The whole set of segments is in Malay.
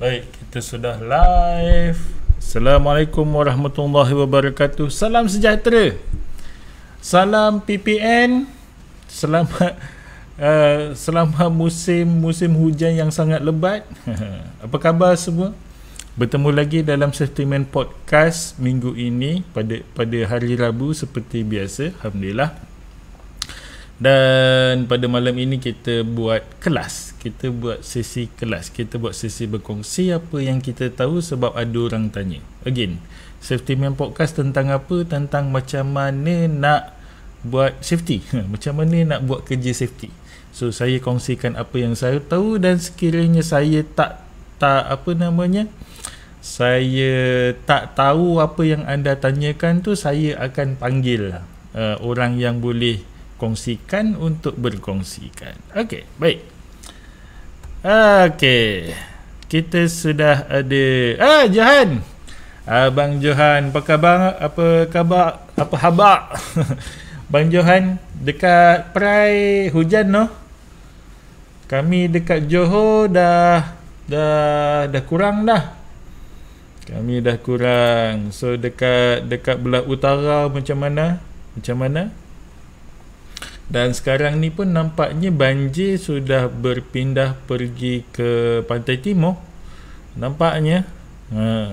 Baik, kita sudah live. Assalamualaikum warahmatullahi wabarakatuh. Salam sejahtera. Salam PPN. Selamat uh, selamat musim-musim hujan yang sangat lebat. Apa khabar semua? Bertemu lagi dalam Sentiment Podcast minggu ini pada pada hari Rabu seperti biasa. Alhamdulillah dan pada malam ini kita buat kelas kita buat sesi kelas kita buat sesi berkongsi apa yang kita tahu sebab ada orang tanya again safety man podcast tentang apa tentang macam mana nak buat safety macam mana nak buat kerja safety so saya kongsikan apa yang saya tahu dan sekiranya saya tak tak apa namanya saya tak tahu apa yang anda tanyakan tu saya akan panggil uh, orang yang boleh kongsikan untuk berkongsikan. Okey, baik. Okey. Kita sudah ada ah Johan. Abang ah, Johan, apa khabar? Apa khabar? Apa khabar? Bang Johan dekat perai hujan noh. Kami dekat Johor dah dah dah kurang dah. Kami dah kurang. So dekat dekat belah utara macam mana? Macam mana? dan sekarang ni pun nampaknya banjir sudah berpindah pergi ke pantai timur nampaknya ha.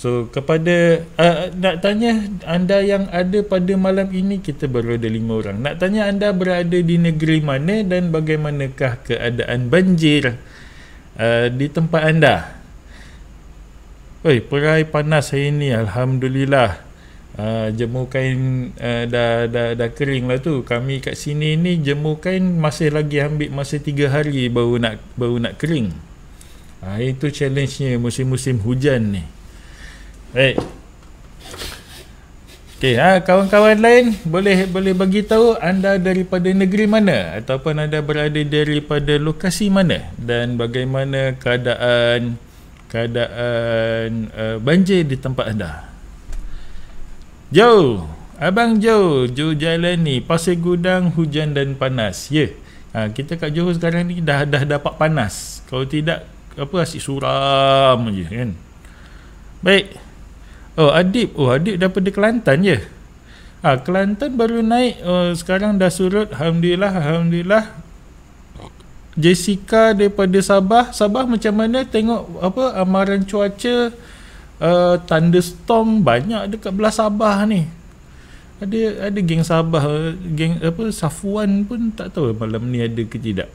so kepada uh, nak tanya anda yang ada pada malam ini kita baru ada 5 orang nak tanya anda berada di negeri mana dan bagaimanakah keadaan banjir uh, di tempat anda Oi, perai panas hari ini Alhamdulillah Ah, jemur kain uh, dah, dah, dah kering lah tu kami kat sini ni jemur kain masih lagi ambil masa 3 hari baru nak baru nak kering ha, itu challenge-nya musim-musim hujan ni baik Okey, ha, kawan-kawan lain boleh boleh bagi tahu anda daripada negeri mana ataupun anda berada daripada lokasi mana dan bagaimana keadaan keadaan uh, banjir di tempat anda. Joe Abang Joe Joe Jalani Pasir Gudang Hujan dan Panas Ya yeah. ha, Kita kat Johor sekarang ni Dah dah dapat panas Kalau tidak Apa asyik suram je kan Baik Oh Adib Oh Adib daripada Kelantan je yeah. Ah ha, Kelantan baru naik Oh sekarang dah surut alhamdulillah alhamdulillah Jessica daripada Sabah Sabah macam mana tengok apa amaran cuaca uh, thunderstorm banyak dekat belah Sabah ni. Ada ada geng Sabah, geng apa Safuan pun tak tahu malam ni ada ke tidak.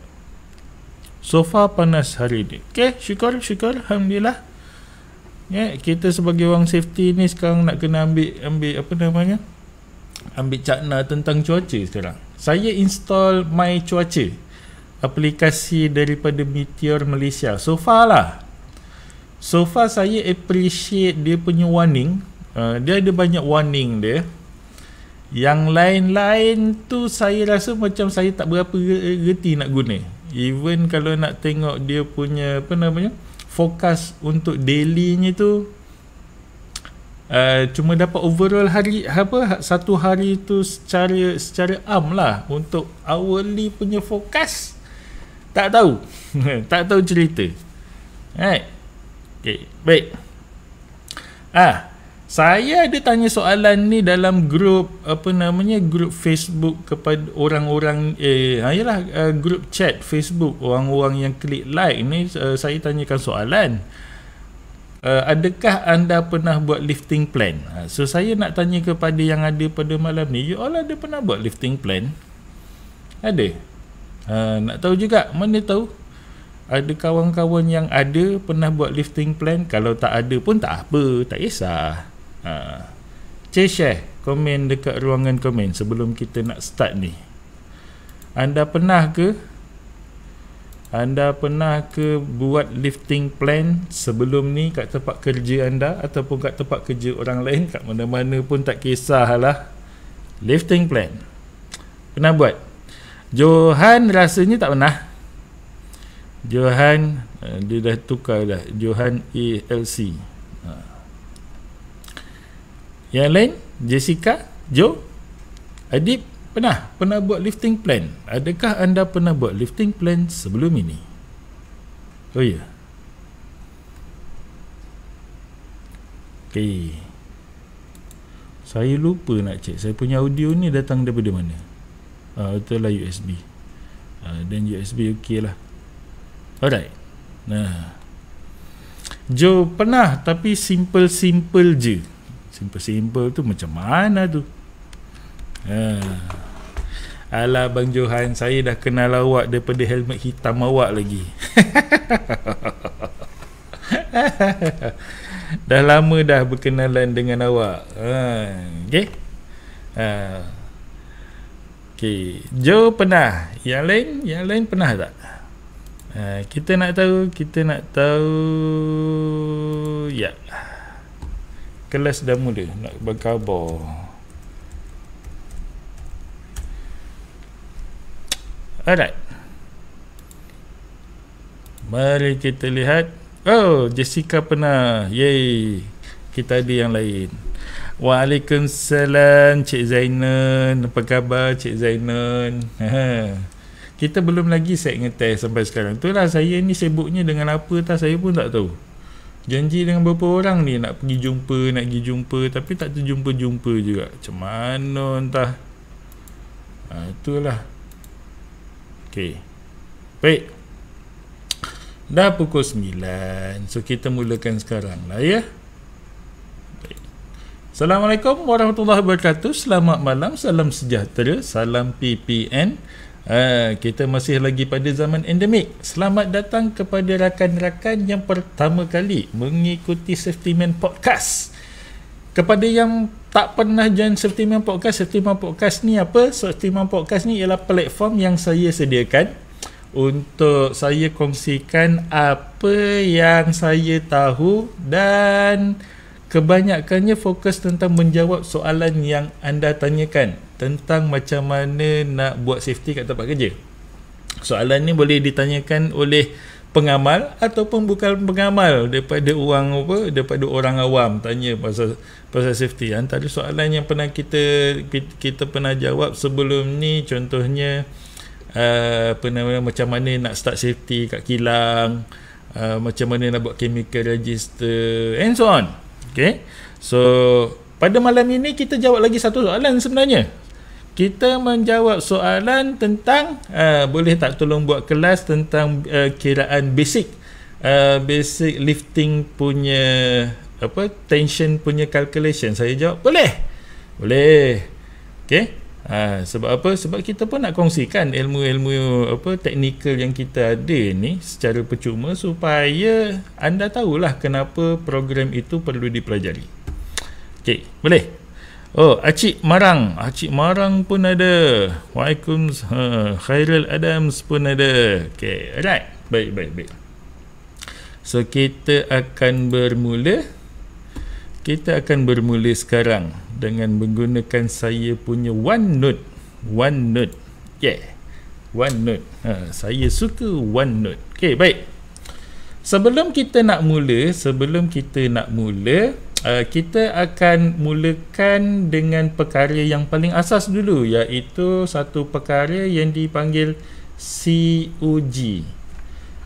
So far panas hari ni. Okay, syukur, syukur. Alhamdulillah. Ya, yeah, kita sebagai orang safety ni sekarang nak kena ambil ambil apa namanya? Ambil cakna tentang cuaca sekarang. Saya install My Cuaca aplikasi daripada Meteor Malaysia. So far lah so far saya appreciate dia punya warning uh, dia ada banyak warning dia yang lain-lain tu saya rasa macam saya tak berapa reti nak guna even kalau nak tengok dia punya apa namanya fokus untuk dailynya tu uh, cuma dapat overall hari apa satu hari tu secara secara am lah untuk hourly punya fokus tak tahu tak tahu cerita right Okay, baik. Ah, saya ada tanya soalan ni dalam grup apa namanya grup Facebook kepada orang-orang eh ayalah ah, uh, ah, grup chat Facebook orang-orang yang klik like ni uh, saya tanyakan soalan. Uh, adakah anda pernah buat lifting plan? Uh, so saya nak tanya kepada yang ada pada malam ni, you all ada pernah buat lifting plan? Ada. Uh, nak tahu juga mana tahu ada kawan-kawan yang ada pernah buat lifting plan kalau tak ada pun tak apa tak kisah ha. Cik share komen dekat ruangan komen sebelum kita nak start ni anda pernah ke anda pernah ke buat lifting plan sebelum ni kat tempat kerja anda ataupun kat tempat kerja orang lain kat mana-mana pun tak lah. lifting plan pernah buat Johan rasanya tak pernah Johan eh, dia dah tukar dah Johan ALC ha. yang lain Jessica Joe, Adib pernah pernah buat lifting plan adakah anda pernah buat lifting plan sebelum ini oh ya yeah. ok saya lupa nak check saya punya audio ni datang daripada mana uh, ah, itulah USB uh, ah, dan USB ok lah Alright. Nah. Jo pernah tapi simple-simple je. Simple-simple tu macam mana tu? Ha. Ah. Ala Bang Johan, saya dah kenal awak daripada helmet hitam awak lagi. dah lama dah berkenalan dengan awak. Ha, okey. Ha. Okey, Joe pernah. Yang lain, yang lain pernah tak? Uh, kita nak tahu, kita nak tahu ya. Kelas dah mula nak berkabar. Alright. Mari kita lihat. Oh, Jessica pernah. Yay. Kita ada yang lain. Waalaikumsalam Cik Zainan. Apa khabar Cik Zainan? Ha. kita belum lagi set ngetes sampai sekarang tu lah saya ni sibuknya dengan apa tak saya pun tak tahu janji dengan beberapa orang ni nak pergi jumpa nak pergi jumpa tapi tak terjumpa-jumpa juga macam mana entah ha, itulah ok baik dah pukul 9 so kita mulakan sekarang lah ya Assalamualaikum warahmatullahi wabarakatuh. Selamat malam, salam sejahtera, salam PPN. Eh, kita masih lagi pada zaman endemik. Selamat datang kepada rakan-rakan yang pertama kali mengikuti Safety Man Podcast. Kepada yang tak pernah join Safety Man Podcast, Safety Man Podcast ni apa? Safety Man Podcast ni ialah platform yang saya sediakan untuk saya kongsikan apa yang saya tahu dan kebanyakannya fokus tentang menjawab soalan yang anda tanyakan tentang macam mana nak buat safety kat tempat kerja. Soalan ni boleh ditanyakan oleh pengamal ataupun bukan pengamal daripada orang apa daripada orang awam tanya pasal pasal safety antara soalan yang pernah kita kita pernah jawab sebelum ni contohnya uh, namanya macam mana nak start safety kat kilang uh, macam mana nak buat chemical register and so on Okay. so pada malam ini kita jawab lagi satu soalan sebenarnya kita menjawab soalan tentang uh, boleh tak tolong buat kelas tentang uh, kiraan basic uh, basic lifting punya apa tension punya calculation saya jawab boleh boleh okey ha, sebab apa sebab kita pun nak kongsikan ilmu-ilmu apa technical yang kita ada ni secara percuma supaya anda tahulah kenapa program itu perlu dipelajari okey boleh Oh, Acik Marang. Acik Marang pun ada. Waalaikumsalam. Ha, Khairul Adams pun ada. Okay, alright. Baik, baik, baik. So, kita akan bermula. Kita akan bermula sekarang dengan menggunakan saya punya OneNote. OneNote. Yeah. OneNote. Ha, saya suka OneNote. Okay, baik. Sebelum kita nak mula, sebelum kita nak mula, Uh, kita akan mulakan dengan perkara yang paling asas dulu iaitu satu perkara yang dipanggil CUG.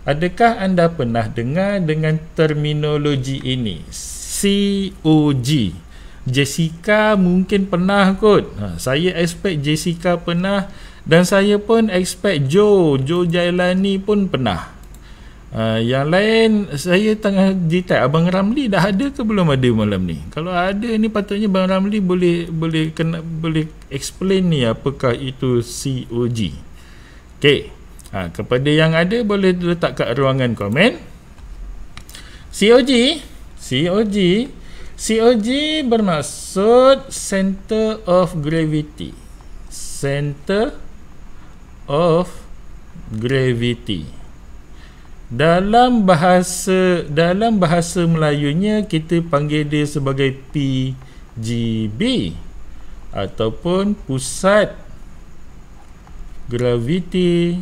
Adakah anda pernah dengar dengan terminologi ini? COG. Jessica mungkin pernah kot. Ha, saya expect Jessica pernah dan saya pun expect Joe, Joe Jailani pun pernah. Uh, yang lain saya tengah detail abang Ramli dah ada ke belum ada malam ni kalau ada ni patutnya abang Ramli boleh boleh kena boleh explain ni apakah itu COG okey ha, kepada yang ada boleh letak kat ruangan komen COG COG COG bermaksud center of gravity center of gravity dalam bahasa dalam bahasa Melayunya kita panggil dia sebagai PGB ataupun pusat graviti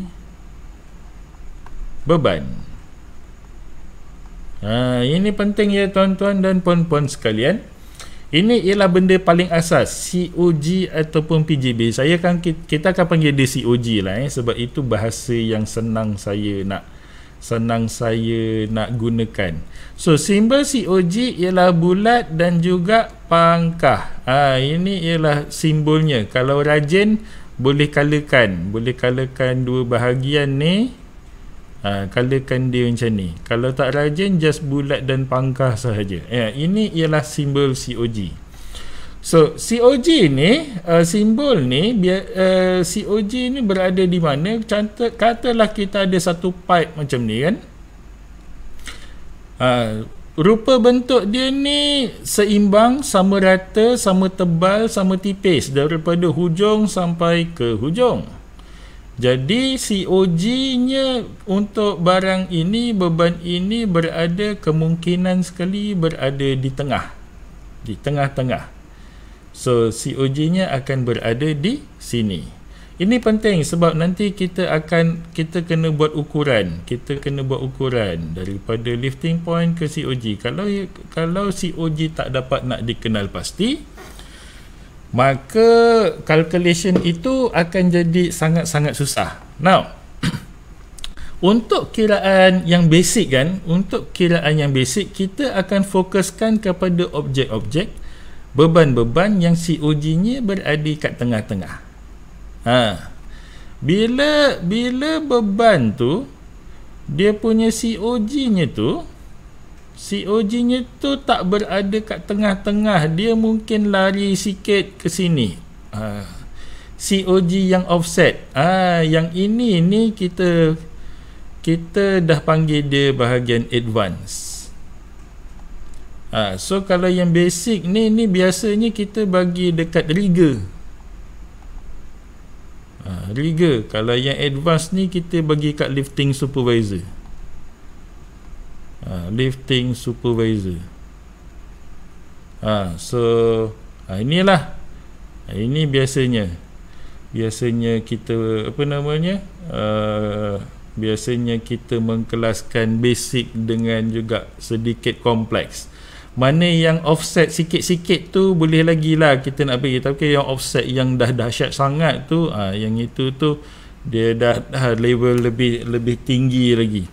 beban. Ha, ini penting ya tuan-tuan dan puan-puan sekalian. Ini ialah benda paling asas COG ataupun PGB. Saya akan kita akan panggil dia COG lah eh sebab itu bahasa yang senang saya nak senang saya nak gunakan. So simbol COG ialah bulat dan juga pangkah. Ah ha, ini ialah simbolnya. Kalau rajin boleh kalakan, boleh kalakan dua bahagian ni. Ha, kalakan dia macam ni. Kalau tak rajin just bulat dan pangkah sahaja. Ya, ini ialah simbol COG. So COG ni uh, simbol ni uh, COG ni berada di mana Canta, katalah kita ada satu pipe macam ni kan uh, rupa bentuk dia ni seimbang sama rata sama tebal sama tipis daripada hujung sampai ke hujung jadi COG nya untuk barang ini beban ini berada kemungkinan sekali berada di tengah di tengah-tengah So COG-nya akan berada di sini. Ini penting sebab nanti kita akan kita kena buat ukuran, kita kena buat ukuran daripada lifting point ke COG. Kalau kalau COG tak dapat nak dikenal pasti, maka calculation itu akan jadi sangat-sangat susah. Now, untuk kiraan yang basic kan, untuk kiraan yang basic kita akan fokuskan kepada objek-objek beban-beban yang COG-nya berada kat tengah-tengah. Ha. Bila bila beban tu dia punya COG-nya tu COG-nya tu tak berada kat tengah-tengah, dia mungkin lari sikit ke sini. Ha. COG yang offset. Ah ha. yang ini ni kita kita dah panggil dia bahagian advance. Ha, so kalau yang basic ni ni biasanya kita bagi dekat riga. Ha, riga kalau yang advance ni kita bagi kat lifting supervisor. Ha, lifting supervisor. Ha, so ha, inilah. Ha, ini biasanya. Biasanya kita apa namanya? Uh, biasanya kita mengkelaskan basic dengan juga sedikit kompleks. Mana yang offset sikit-sikit tu boleh lagi lah kita nak pergi. Tapi yang offset yang dah dahsyat sangat tu, ha, yang itu tu dia dah, dah ha, level lebih lebih tinggi lagi.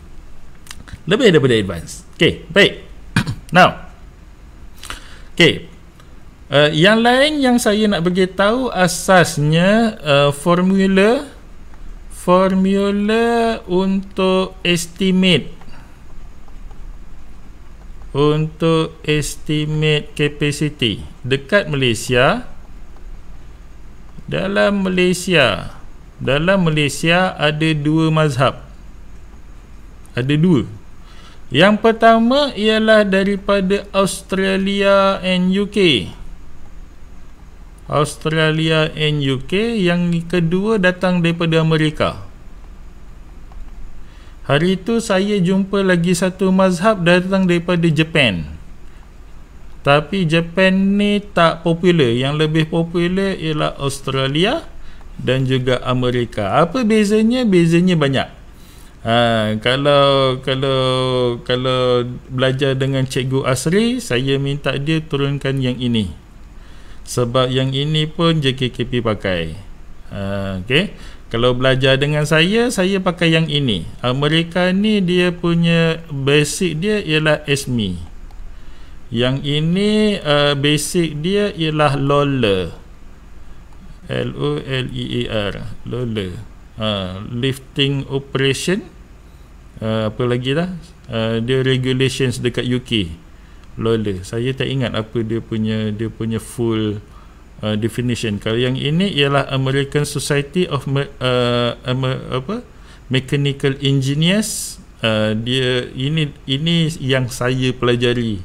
Lebih daripada advance. Okay, baik. Now. Okay. Uh, yang lain yang saya nak bagi tahu asasnya uh, formula formula untuk estimate untuk estimate capacity dekat Malaysia dalam Malaysia dalam Malaysia ada dua mazhab ada dua yang pertama ialah daripada Australia and UK Australia and UK yang kedua datang daripada Amerika Hari itu saya jumpa lagi satu mazhab datang daripada Jepun. Tapi Jepun ni tak popular. Yang lebih popular ialah Australia dan juga Amerika. Apa bezanya? Bezanya banyak. Ha, kalau kalau kalau belajar dengan Cikgu Asri, saya minta dia turunkan yang ini. Sebab yang ini pun JKKP pakai. Ha, okay kalau belajar dengan saya saya pakai yang ini Amerika ah, ni dia punya basic dia ialah esmi yang ini uh, basic dia ialah lola e. l o l e a r lola e. uh, lifting operation uh, apa lagi lah dia regulations dekat UK lola e. saya tak ingat apa dia punya dia punya full Uh, definition. Kalau yang ini ialah American Society of uh, uh, apa Mechanical Engineers. Uh, dia ini ini yang saya pelajari.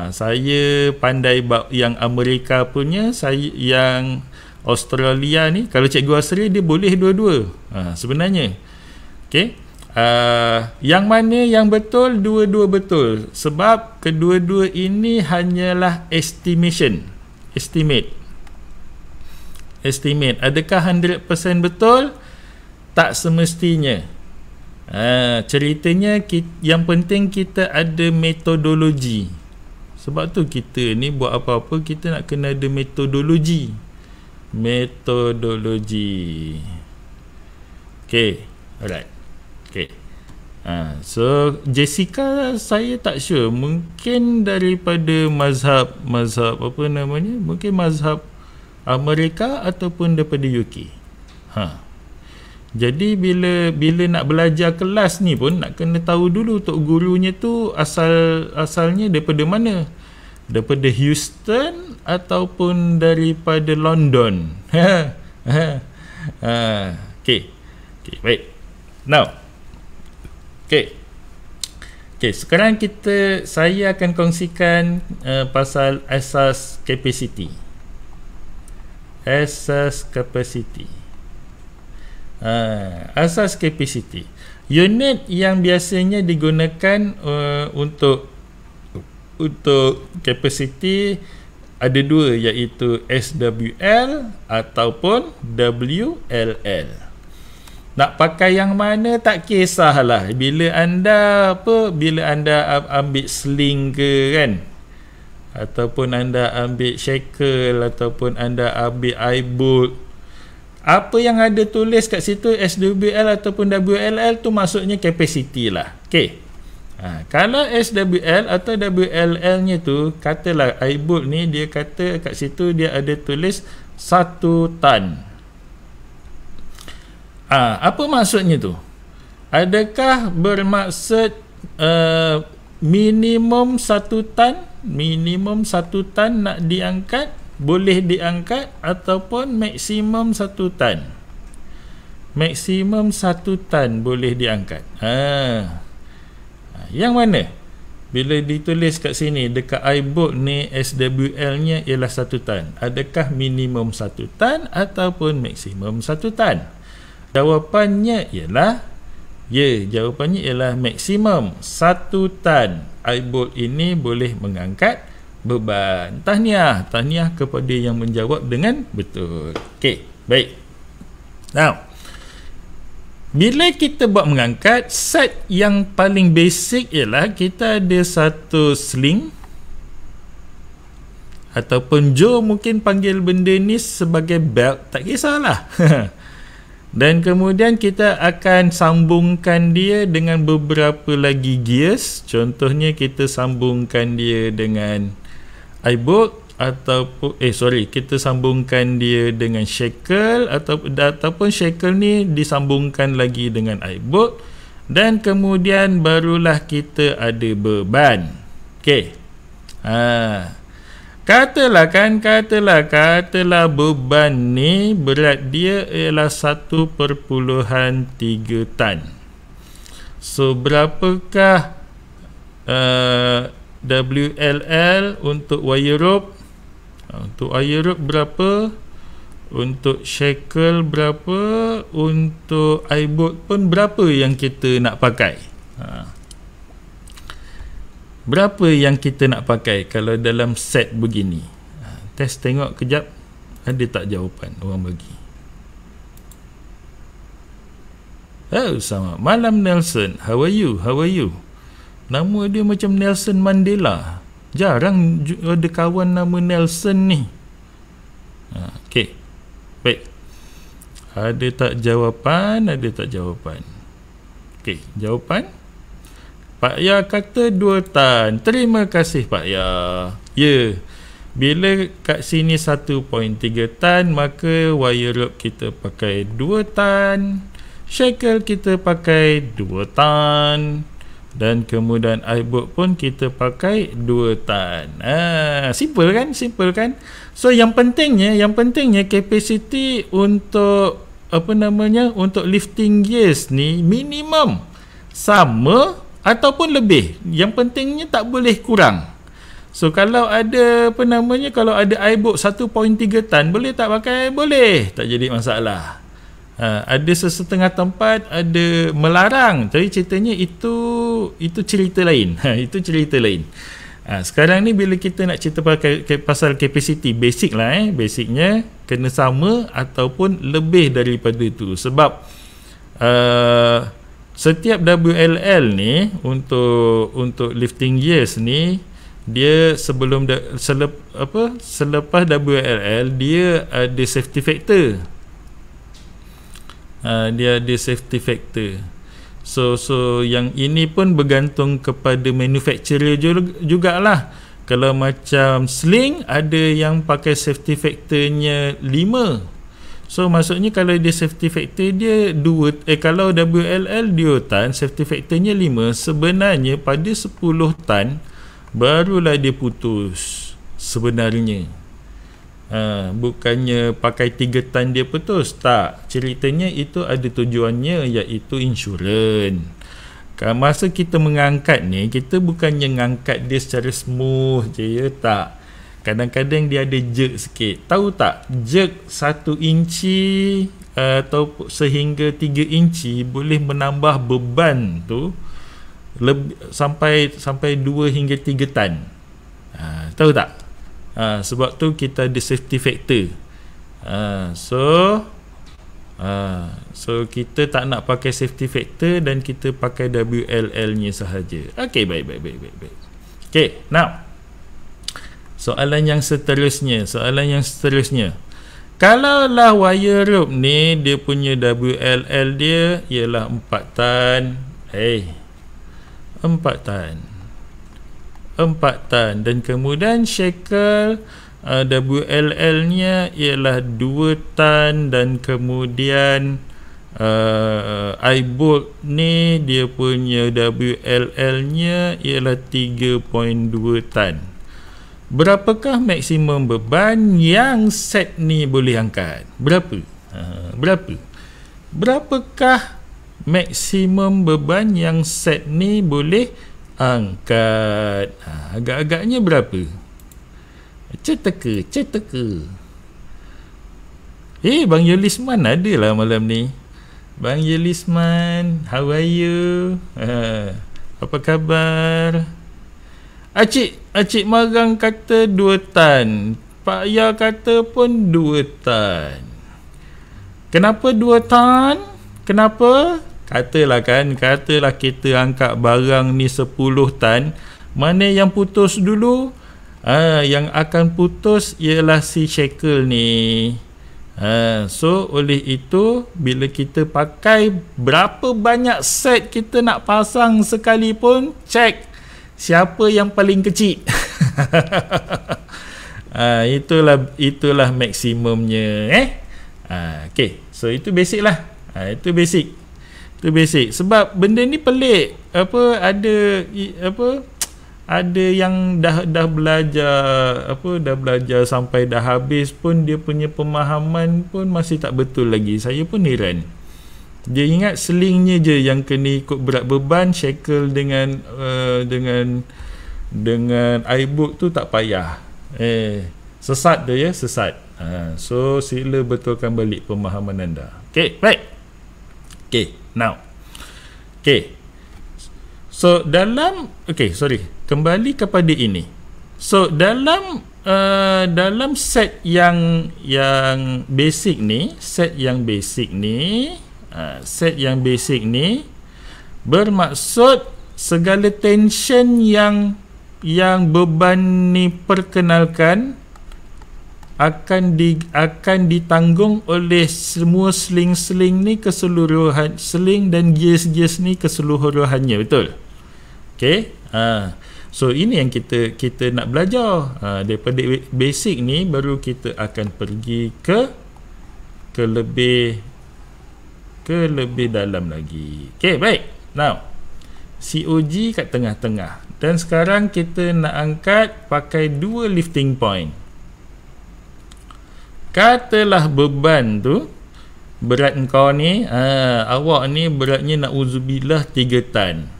Uh, saya pandai bab yang Amerika punya, saya yang Australia ni kalau cikgu asri dia boleh dua-dua. Ha, sebenarnya. Okey. Uh, yang mana yang betul dua-dua betul sebab kedua-dua ini hanyalah estimation estimate estimate adakah 100% betul tak semestinya ha, ceritanya kita, yang penting kita ada metodologi sebab tu kita ni buat apa-apa kita nak kena ada metodologi metodologi ok alright ok ha, so Jessica saya tak sure mungkin daripada mazhab mazhab apa namanya mungkin mazhab Amerika ataupun daripada UK. Ha. Jadi bila bila nak belajar kelas ni pun nak kena tahu dulu tok gurunya tu asal asalnya daripada mana? Daripada Houston ataupun daripada London. Ha. ha. Okay. Okay, baik. Now. Okay. Okay, sekarang kita saya akan kongsikan uh, pasal asas capacity asas capacity uh, asas capacity unit yang biasanya digunakan uh, untuk untuk capacity ada dua iaitu SWL ataupun WLL nak pakai yang mana tak kisahlah bila anda apa bila anda ambil sling ke kan ataupun anda ambil shekel, ataupun anda ambil iBook apa yang ada tulis kat situ SWL ataupun WLL tu maksudnya capacity lah okay. ha, kalau SWL atau WLL nya tu katalah iBook ni dia kata kat situ dia ada tulis satu ton ha, apa maksudnya tu adakah bermaksud uh, minimum satu tan minimum satu tan nak diangkat boleh diangkat ataupun maksimum satu tan maksimum satu tan boleh diangkat ha. ha yang mana bila ditulis kat sini dekat iBook ni SWL nya ialah satu tan adakah minimum satu tan ataupun maksimum satu tan jawapannya ialah Ya, jawapannya ialah maksimum satu tan i-bolt ini boleh mengangkat beban. Tahniah, tahniah kepada yang menjawab dengan betul. Okey, baik. Now, bila kita buat mengangkat, set yang paling basic ialah kita ada satu sling ataupun Joe mungkin panggil benda ni sebagai belt, tak kisahlah. Dan kemudian kita akan sambungkan dia dengan beberapa lagi gears. Contohnya kita sambungkan dia dengan iBook atau eh sorry kita sambungkan dia dengan shackle ataupun ataupun shackle ni disambungkan lagi dengan iBook dan kemudian barulah kita ada beban. Okey. Ah. Katalah kan, katalah, katalah beban ni berat dia ialah 1.3 tan. So, berapakah uh, WLL untuk wire rope? Uh, untuk wire rope berapa? Untuk shackle berapa? Untuk eyebolt pun berapa yang kita nak pakai? Haa. Uh berapa yang kita nak pakai kalau dalam set begini ha, test tengok kejap ada tak jawapan orang bagi Hello oh, sama malam Nelson how are you how are you nama dia macam Nelson Mandela jarang ada kawan nama Nelson ni ha, Okay baik ada tak jawapan ada tak jawapan Okay jawapan Pak Ya kata dua tan. Terima kasih Pak Ya. Ya. Yeah. Bila kat sini 1.3 tan maka wire rope kita pakai 2 tan. Shackle kita pakai 2 tan dan kemudian eyebolt pun kita pakai 2 tan. Ha, simple kan? Simple kan? So yang pentingnya, yang pentingnya capacity untuk apa namanya? untuk lifting gears ni minimum sama ataupun lebih yang pentingnya tak boleh kurang so kalau ada apa namanya kalau ada iBook 1.3 tan boleh tak pakai boleh tak jadi masalah ha, ada sesetengah tempat ada melarang tapi ceritanya itu itu cerita lain ha, itu cerita lain ha, sekarang ni bila kita nak cerita pasal, pasal capacity basic lah eh basicnya kena sama ataupun lebih daripada itu sebab uh, setiap WLL ni untuk untuk lifting gears ni dia sebelum da, selep, apa selepas WLL dia ada safety factor ha, dia ada safety factor so so yang ini pun bergantung kepada manufacturer juga lah. kalau macam sling ada yang pakai safety factornya 5 So maksudnya kalau dia safety factor dia 2 eh kalau WLL 2 tan safety factornya 5 sebenarnya pada 10 tan barulah dia putus sebenarnya. Ha, bukannya pakai 3 tan dia putus tak. Ceritanya itu ada tujuannya iaitu insurans. Masa kita mengangkat ni kita bukannya mengangkat dia secara smooth je ya tak kadang-kadang dia ada jerk sikit tahu tak jerk satu inci uh, atau sehingga tiga inci boleh menambah beban tu lebih, sampai sampai dua hingga tiga tan uh, tahu tak uh, sebab tu kita ada safety factor uh, so uh, so kita tak nak pakai safety factor dan kita pakai WLL nya sahaja Okay, baik baik baik baik baik okey now soalan yang seterusnya soalan yang seterusnya kalaulah wire rope ni dia punya WLL dia ialah 4 tan eh hey, 4 tan 4 tan dan kemudian shackle uh, WLL nya ialah 2 tan dan kemudian uh, I ni dia punya WLL nya ialah 3.2 tan Berapakah maksimum beban yang set ni boleh angkat? Berapa? Ha, berapa? Berapakah maksimum beban yang set ni boleh angkat? Ha, agak-agaknya berapa? Ceteka, ceteka. Eh, Bang Yulisman ada lah malam ni. Bang Yulisman, how are you? Ha, apa khabar? Apa khabar? Acik, acik magang kata 2 tan. Pak Ya kata pun 2 tan. Kenapa 2 tan? Kenapa? Katalah kan, katalah kita angkat barang ni 10 tan. Mana yang putus dulu? Ha, yang akan putus ialah si shekel ni. Ha, so oleh itu bila kita pakai berapa banyak set kita nak pasang sekalipun check siapa yang paling kecil ha, itulah itulah maksimumnya eh ha, ah, okay so itu basic lah ha, itu basic itu basic sebab benda ni pelik apa ada apa ada yang dah dah belajar apa dah belajar sampai dah habis pun dia punya pemahaman pun masih tak betul lagi saya pun heran dia ingat selingnya je yang kena ikut berat beban shekel dengan uh, dengan dengan iBook tu tak payah eh sesat dia ya sesat ha, so sila betulkan balik pemahaman anda Okay, baik Okay, now Okay So, dalam Okay, sorry Kembali kepada ini So, dalam uh, Dalam set yang Yang basic ni Set yang basic ni Ha, set yang basic ni bermaksud segala tension yang yang beban ni perkenalkan akan di akan ditanggung oleh semua sling-sling ni keseluruhan sling dan gears-gears ni keseluruhannya betul. Okey. Ha. So ini yang kita kita nak belajar. Ha, daripada basic ni baru kita akan pergi ke ke lebih ke lebih dalam lagi Okay baik Now COG kat tengah-tengah Dan sekarang kita nak angkat Pakai dua lifting point Katalah beban tu Berat kau ni aa, ha, Awak ni beratnya nak uzubillah 3 tan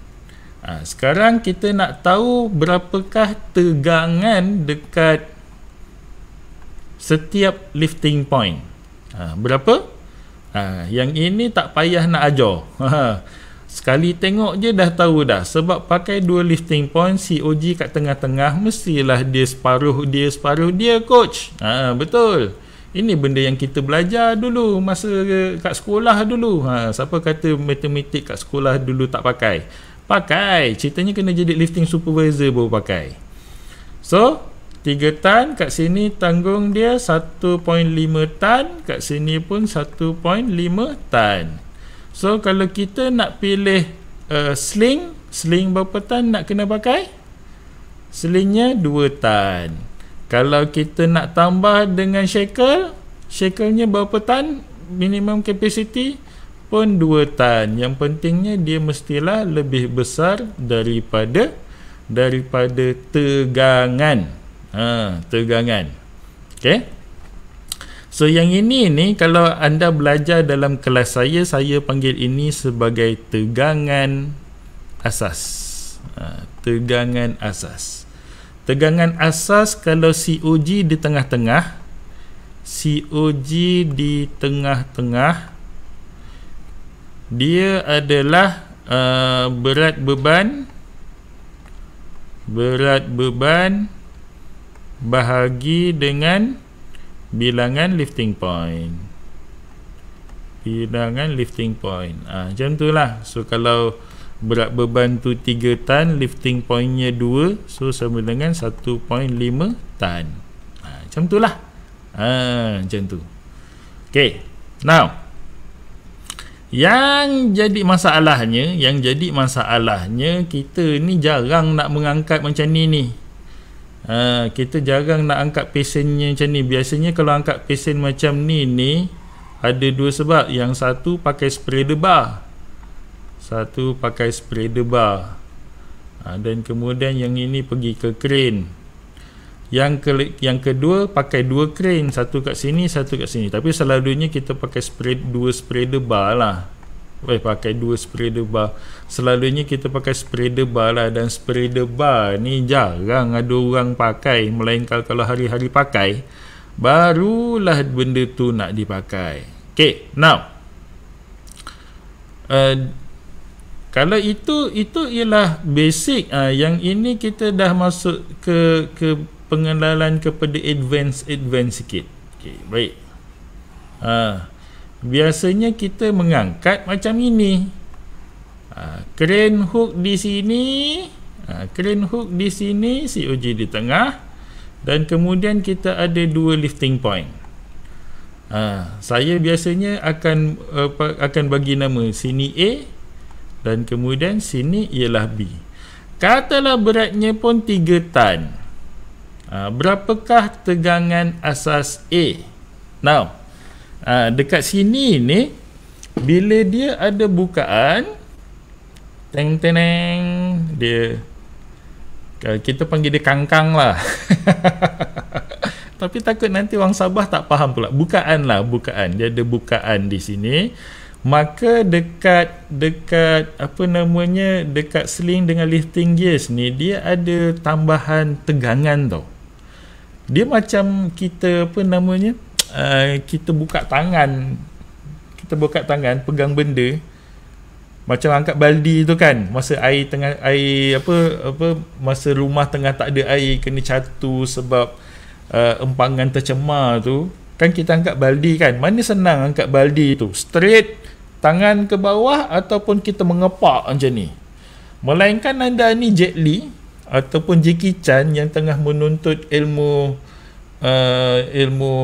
ha, Sekarang kita nak tahu Berapakah tegangan dekat Setiap lifting point ha, Berapa? Ha, yang ini tak payah nak ajar. Ha, sekali tengok je dah tahu dah sebab pakai dua lifting point COG kat tengah-tengah mestilah dia separuh dia separuh dia coach. Ha, betul. Ini benda yang kita belajar dulu masa kat sekolah dulu. Ha, siapa kata matematik kat sekolah dulu tak pakai? Pakai. Ceritanya kena jadi lifting supervisor baru pakai. So, 3 tan kat sini tanggung dia 1.5 tan kat sini pun 1.5 tan so kalau kita nak pilih uh, sling sling berapa tan nak kena pakai slingnya 2 tan kalau kita nak tambah dengan shackle shackle-nya berapa tan minimum capacity pun 2 tan yang pentingnya dia mestilah lebih besar daripada daripada tegangan ha, tegangan okay? so yang ini ni kalau anda belajar dalam kelas saya saya panggil ini sebagai tegangan asas ha, tegangan asas tegangan asas kalau COG di tengah-tengah COG di tengah-tengah dia adalah uh, berat beban berat beban bahagi dengan bilangan lifting point bilangan lifting point ha, macam tu lah so kalau berat beban tu 3 tan lifting pointnya 2 so sama dengan 1.5 tan ha, macam tu lah ha, macam tu ok now yang jadi masalahnya yang jadi masalahnya kita ni jarang nak mengangkat macam ni ni Ha, kita jarang nak angkat pesennya macam ni. Biasanya kalau angkat pesen macam ni ni ada dua sebab. Yang satu pakai spray debar. Satu pakai spray debar. Ha, dan kemudian yang ini pergi ke krain. Yang ke, yang kedua pakai dua krain, satu kat sini, satu kat sini. Tapi selalunya kita pakai spray dua spray debar lah. Weh pakai dua spray debar selalunya kita pakai spreader bar lah dan spreader bar ni jarang ada orang pakai melainkan kalau hari-hari pakai barulah benda tu nak dipakai ok now uh, kalau itu itu ialah basic uh, yang ini kita dah masuk ke ke pengenalan kepada advance advance sikit okay, baik uh, biasanya kita mengangkat macam ini Ah, crane hook di sini uh, crane hook di sini COG di tengah dan kemudian kita ada dua lifting point uh, saya biasanya akan uh, akan bagi nama sini A dan kemudian sini ialah B katalah beratnya pun 3 tan uh, berapakah tegangan asas A now uh, dekat sini ni bila dia ada bukaan Teng teneng dia kalau kita panggil dia kangkang lah. Tapi takut nanti wang Sabah tak faham pula. Bukaan lah, bukaan. Dia ada bukaan di sini. Maka dekat, dekat apa namanya, dekat sling dengan lifting gears ni, dia ada tambahan tegangan tau. Dia macam kita apa namanya, uh, kita buka tangan, kita buka tangan, pegang benda, macam angkat baldi tu kan masa air tengah air apa apa masa rumah tengah tak ada air kena catu sebab uh, empangan tercemar tu kan kita angkat baldi kan mana senang angkat baldi tu straight tangan ke bawah ataupun kita mengepak macam ni melainkan anda ni Jet Li ataupun Jackie Chan yang tengah menuntut ilmu uh, ilmu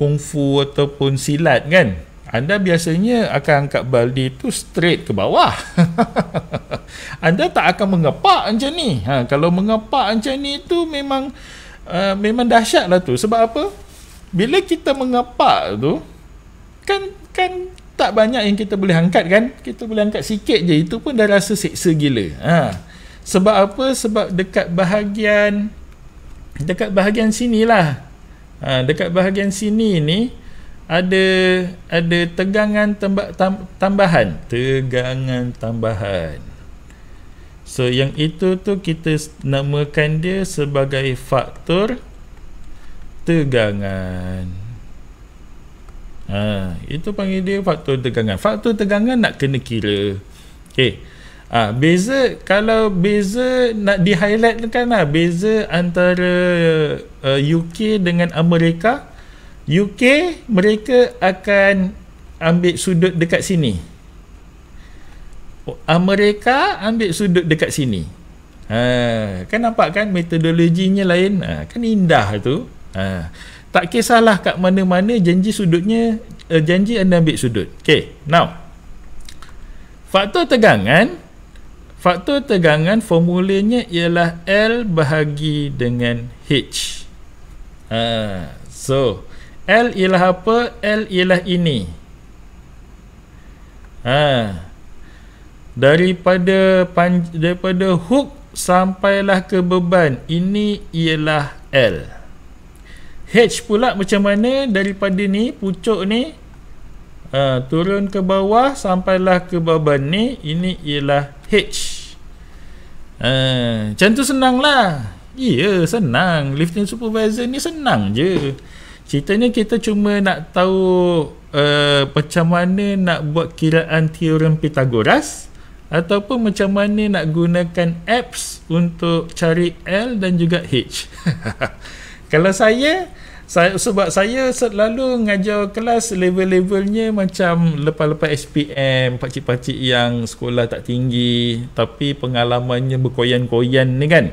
kungfu ataupun silat kan anda biasanya akan angkat baldi tu straight ke bawah anda tak akan mengepak macam ni ha, kalau mengepak macam ni tu memang uh, memang dahsyat lah tu sebab apa bila kita mengepak tu kan kan tak banyak yang kita boleh angkat kan kita boleh angkat sikit je itu pun dah rasa seksa gila ha. sebab apa sebab dekat bahagian dekat bahagian sinilah ha, dekat bahagian sini ni ada ada tegangan temba, tambahan tegangan tambahan so yang itu tu kita namakan dia sebagai faktor tegangan ha itu panggil dia faktor tegangan faktor tegangan nak kena kira okey ha, beza kalau beza nak di highlight kan lah beza antara uh, UK dengan Amerika UK mereka akan ambil sudut dekat sini Amerika ambil sudut dekat sini ha, kan nampak kan metodologinya lain ha, kan indah tu ha, tak kisahlah kat mana-mana janji sudutnya uh, janji anda ambil sudut ok now faktor tegangan faktor tegangan formulanya ialah L bahagi dengan H ha, so so L ialah apa? L ialah ini. Ha. Daripada pan, daripada hook sampailah ke beban, ini ialah L. H pula macam mana? Daripada ni pucuk ni ha, turun ke bawah sampailah ke beban ni, ini ialah H. Ah, ha, macam tu senanglah. Ya, yeah, senang. Lifting supervisor ni senang je. Ceritanya kita cuma nak tahu uh, macam mana nak buat kiraan teorem Pythagoras ataupun macam mana nak gunakan apps untuk cari L dan juga H. Kalau saya, saya sebab saya selalu mengajar kelas level-levelnya macam lepas-lepas SPM, pakcik-pakcik yang sekolah tak tinggi tapi pengalamannya berkoyan-koyan ni kan.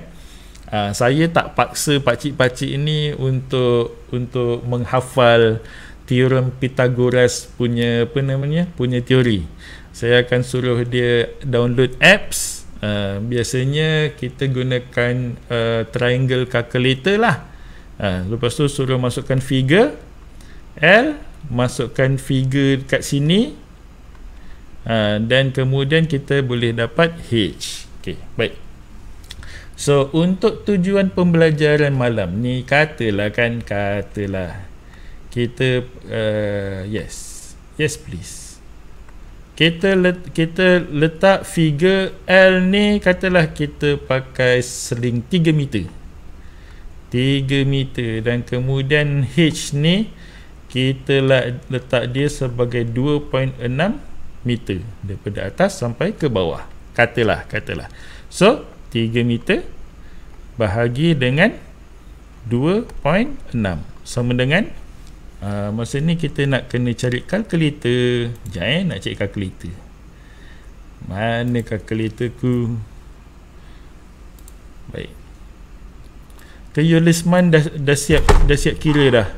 Ha, saya tak paksa pakcik-pakcik ini untuk untuk menghafal teorem Pythagoras punya apa namanya punya teori. Saya akan suruh dia download apps. Uh, biasanya kita gunakan uh, triangle calculator lah. Uh, lepas tu suruh masukkan figure L masukkan figure kat sini uh, dan kemudian kita boleh dapat H. Okay, baik. So untuk tujuan pembelajaran malam ni katalah kan katalah kita uh, yes yes please kita let, kita letak figure L ni katalah kita pakai seling 3 meter 3 meter dan kemudian H ni kita letak dia sebagai 2.6 meter daripada atas sampai ke bawah katalah katalah so 3 meter bahagi dengan 2.6 sama dengan uh, masa ni kita nak kena cari kalkulator jangan eh, nak cari kalkulator mana kalkulator ku baik ke Yulisman dah, dah siap dah siap kira dah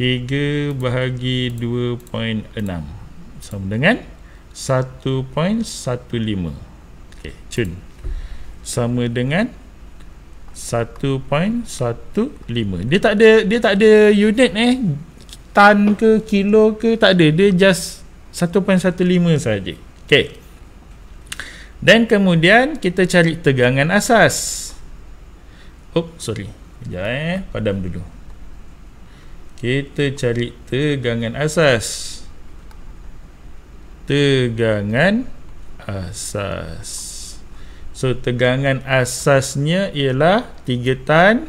3 bahagi 2.6 sama dengan 1.15 ok cun 1.15 sama dengan 1.15 dia tak ada dia tak ada unit eh tan ke kilo ke tak ada dia just 1.15 saja okey dan kemudian kita cari tegangan asas oh sorry kejap eh padam dulu kita cari tegangan asas tegangan asas So tegangan asasnya ialah 3 tan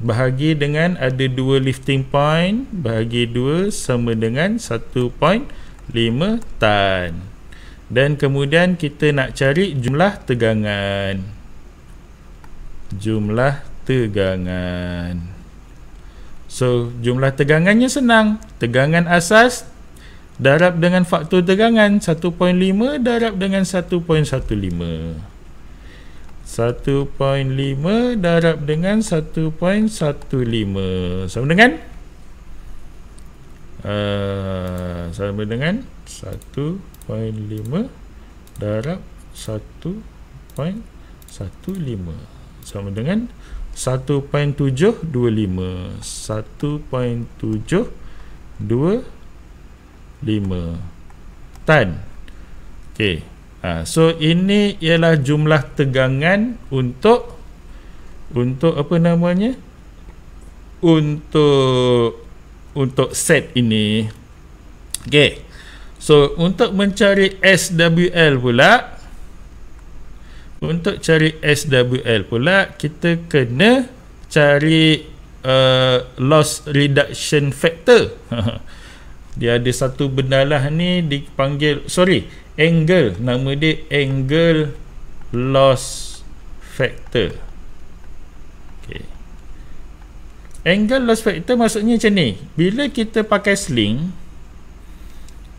bahagi dengan ada 2 lifting point bahagi 2 sama dengan 1.5 tan. Dan kemudian kita nak cari jumlah tegangan. Jumlah tegangan. So jumlah tegangannya senang. Tegangan asas darab dengan faktor tegangan 1.5 darab dengan 1.15 1.5 darab dengan 1.15 sama dengan uh, sama dengan 1.5 darab 1.15 sama dengan 1.725 1.725 5 tan. Okey. Ha, so ini ialah jumlah tegangan untuk untuk apa namanya? Untuk untuk set ini. Okey. So untuk mencari SWL pula untuk cari SWL pula kita kena cari uh, loss reduction factor. dia ada satu benalah ni dipanggil sorry angle nama dia angle loss factor okay. angle loss factor maksudnya macam ni bila kita pakai sling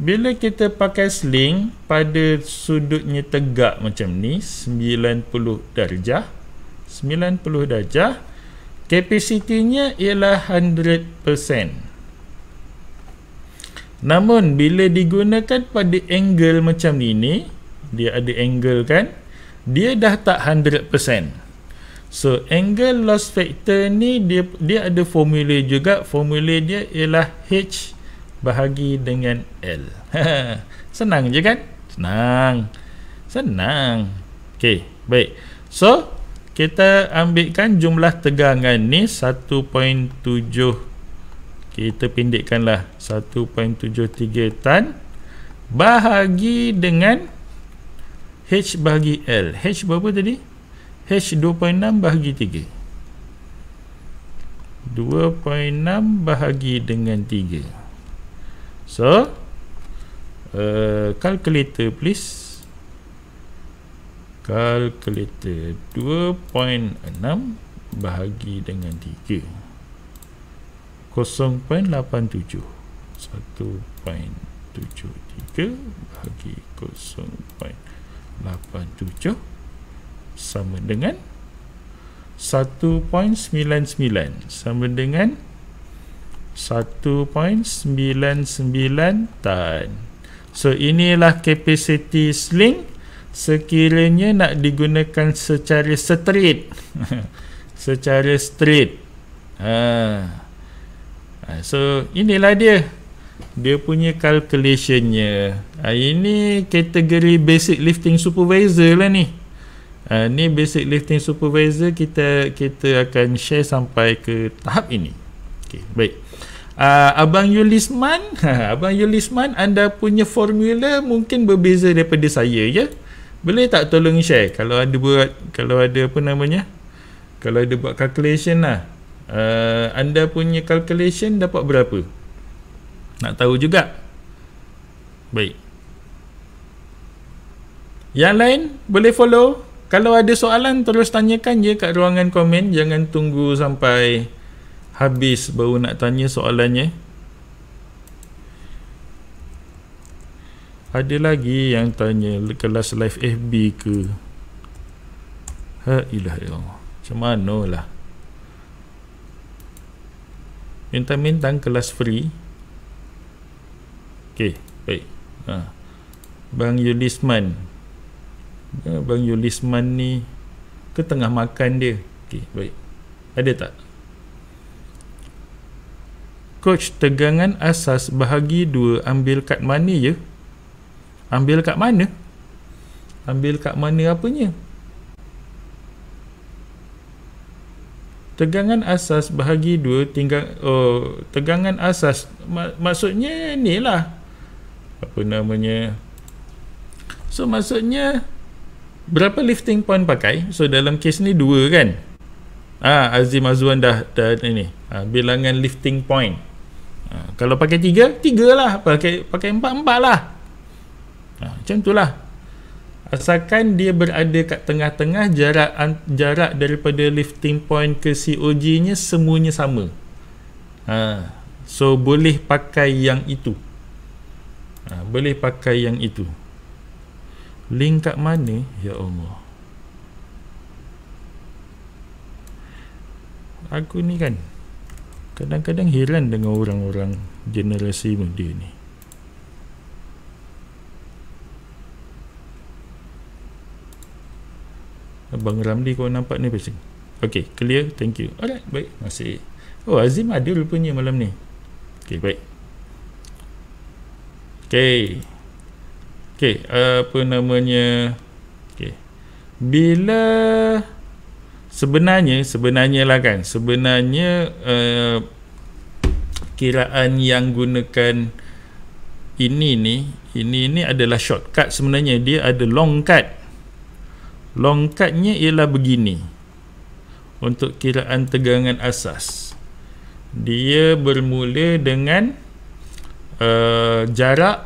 bila kita pakai sling pada sudutnya tegak macam ni 90 darjah 90 darjah kapasitinya ialah 100% Namun bila digunakan pada angle macam ni ni, dia ada angle kan? Dia dah tak 100%. So angle loss factor ni dia dia ada formula juga. Formula dia ialah H bahagi dengan L. Senang je kan? Senang. Senang. Okey, baik. So kita ambilkan jumlah tegangan ni 1.7 kita pendekkanlah 1.73 tan bahagi dengan H bahagi L H berapa tadi? H 2.6 bahagi 3 2.6 bahagi dengan 3 so uh, calculator please calculator 2.6 bahagi dengan 3 0.73 bagi 0.87 sama dengan 1.99 sama dengan 1.99 tan so inilah capacity sling sekiranya nak digunakan secara straight secara straight haa Ha, so inilah dia Dia punya calculationnya ha, Ini kategori basic lifting supervisor lah ni ha, Ni basic lifting supervisor kita kita akan share sampai ke tahap ini okay, Baik Abang Yulisman Abang Yulisman anda punya formula mungkin berbeza daripada saya ya Boleh tak tolong share kalau ada buat Kalau ada apa namanya kalau ada buat calculation lah uh, anda punya calculation dapat berapa nak tahu juga baik yang lain boleh follow kalau ada soalan terus tanyakan je kat ruangan komen jangan tunggu sampai habis baru nak tanya soalannya ada lagi yang tanya kelas live FB ke ha ilah ya macam mana lah Bintang bintang kelas free. Okey, baik. Ha. Bang Yulisman. Ya, Bang Yulisman ni ke tengah makan dia. Okey, baik. Ada tak? Coach tegangan asas bahagi dua ambil kat mana ya? Ambil kat mana? Ambil kat mana apanya? tegangan asas bahagi dua tinggal oh, tegangan asas mak, maksudnya ni lah apa namanya so maksudnya berapa lifting point pakai so dalam kes ni dua kan ah ha, Azim Azwan dah dah ini ha, bilangan lifting point ha, kalau pakai tiga tiga lah pakai pakai empat empat lah ha, macam tu lah asalkan dia berada kat tengah-tengah jarak jarak daripada lifting point ke COG nya semuanya sama ha. so boleh pakai yang itu ha. boleh pakai yang itu link kat mana ya Allah aku ni kan kadang-kadang heran dengan orang-orang generasi muda ni Abang Ramli kau nampak ni pasal. Okay, clear. Thank you. Alright, baik. Masih. Oh, Azim ada rupanya malam ni. Okay, baik. Okay. Okay, apa namanya? Okay. Bila sebenarnya, sebenarnya lah kan, sebenarnya uh, kiraan yang gunakan ini ni, ini ni adalah shortcut sebenarnya. Dia ada long cut longkatnya ialah begini untuk kiraan tegangan asas dia bermula dengan uh, jarak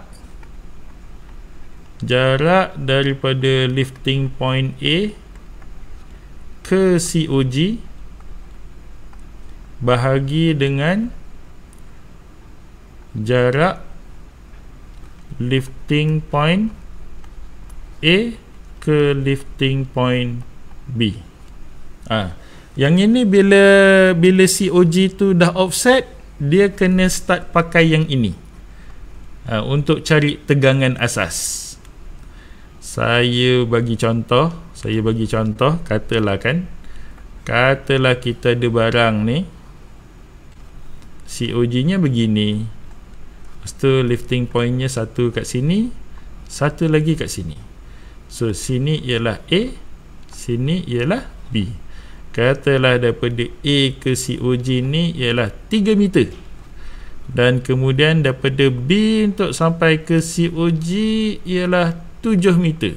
jarak daripada lifting point A ke COG bahagi dengan jarak lifting point A ke lifting point B. Ha. Yang ini bila bila COG tu dah offset, dia kena start pakai yang ini. Ha, untuk cari tegangan asas. Saya bagi contoh, saya bagi contoh katalah kan katalah kita ada barang ni COG nya begini lepas tu lifting point nya satu kat sini satu lagi kat sini So sini ialah A, sini ialah B. Katalah daripada A ke COG ni ialah 3 meter. Dan kemudian daripada B untuk sampai ke COG ialah 7 meter.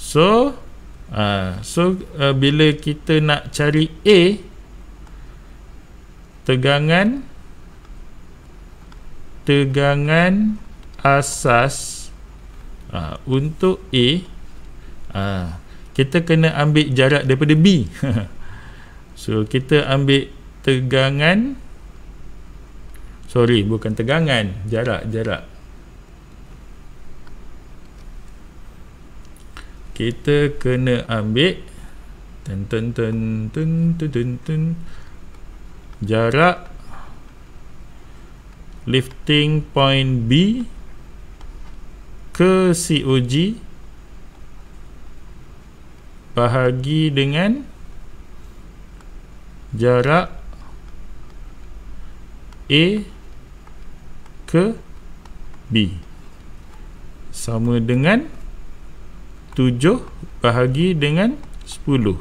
So uh, so uh, bila kita nak cari A tegangan tegangan asas ha, untuk A ha, kita kena ambil jarak daripada B so kita ambil tegangan sorry bukan tegangan jarak jarak kita kena ambil ten ten ten ten ten ten, ten jarak lifting point B ke COG bahagi dengan jarak A ke B sama dengan 7 bahagi dengan 10 oh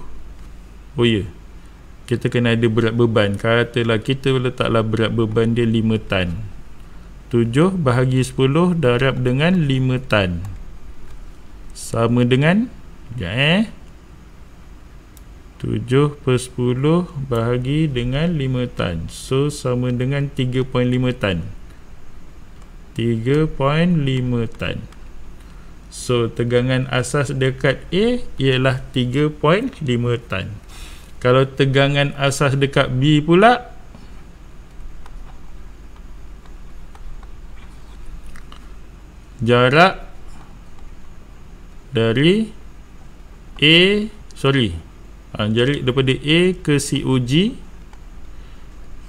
ya yeah. kita kena ada berat beban katalah kita letaklah berat beban dia 5 tan 7 bahagi 10 darab dengan 5 tan sama dengan sekejap ya, eh 7 per 10 bahagi dengan 5 tan so sama dengan 3.5 tan 3.5 tan so tegangan asas dekat A ialah 3.5 tan kalau tegangan asas dekat B pula jarak dari A sorry ha, jarak daripada A ke si uji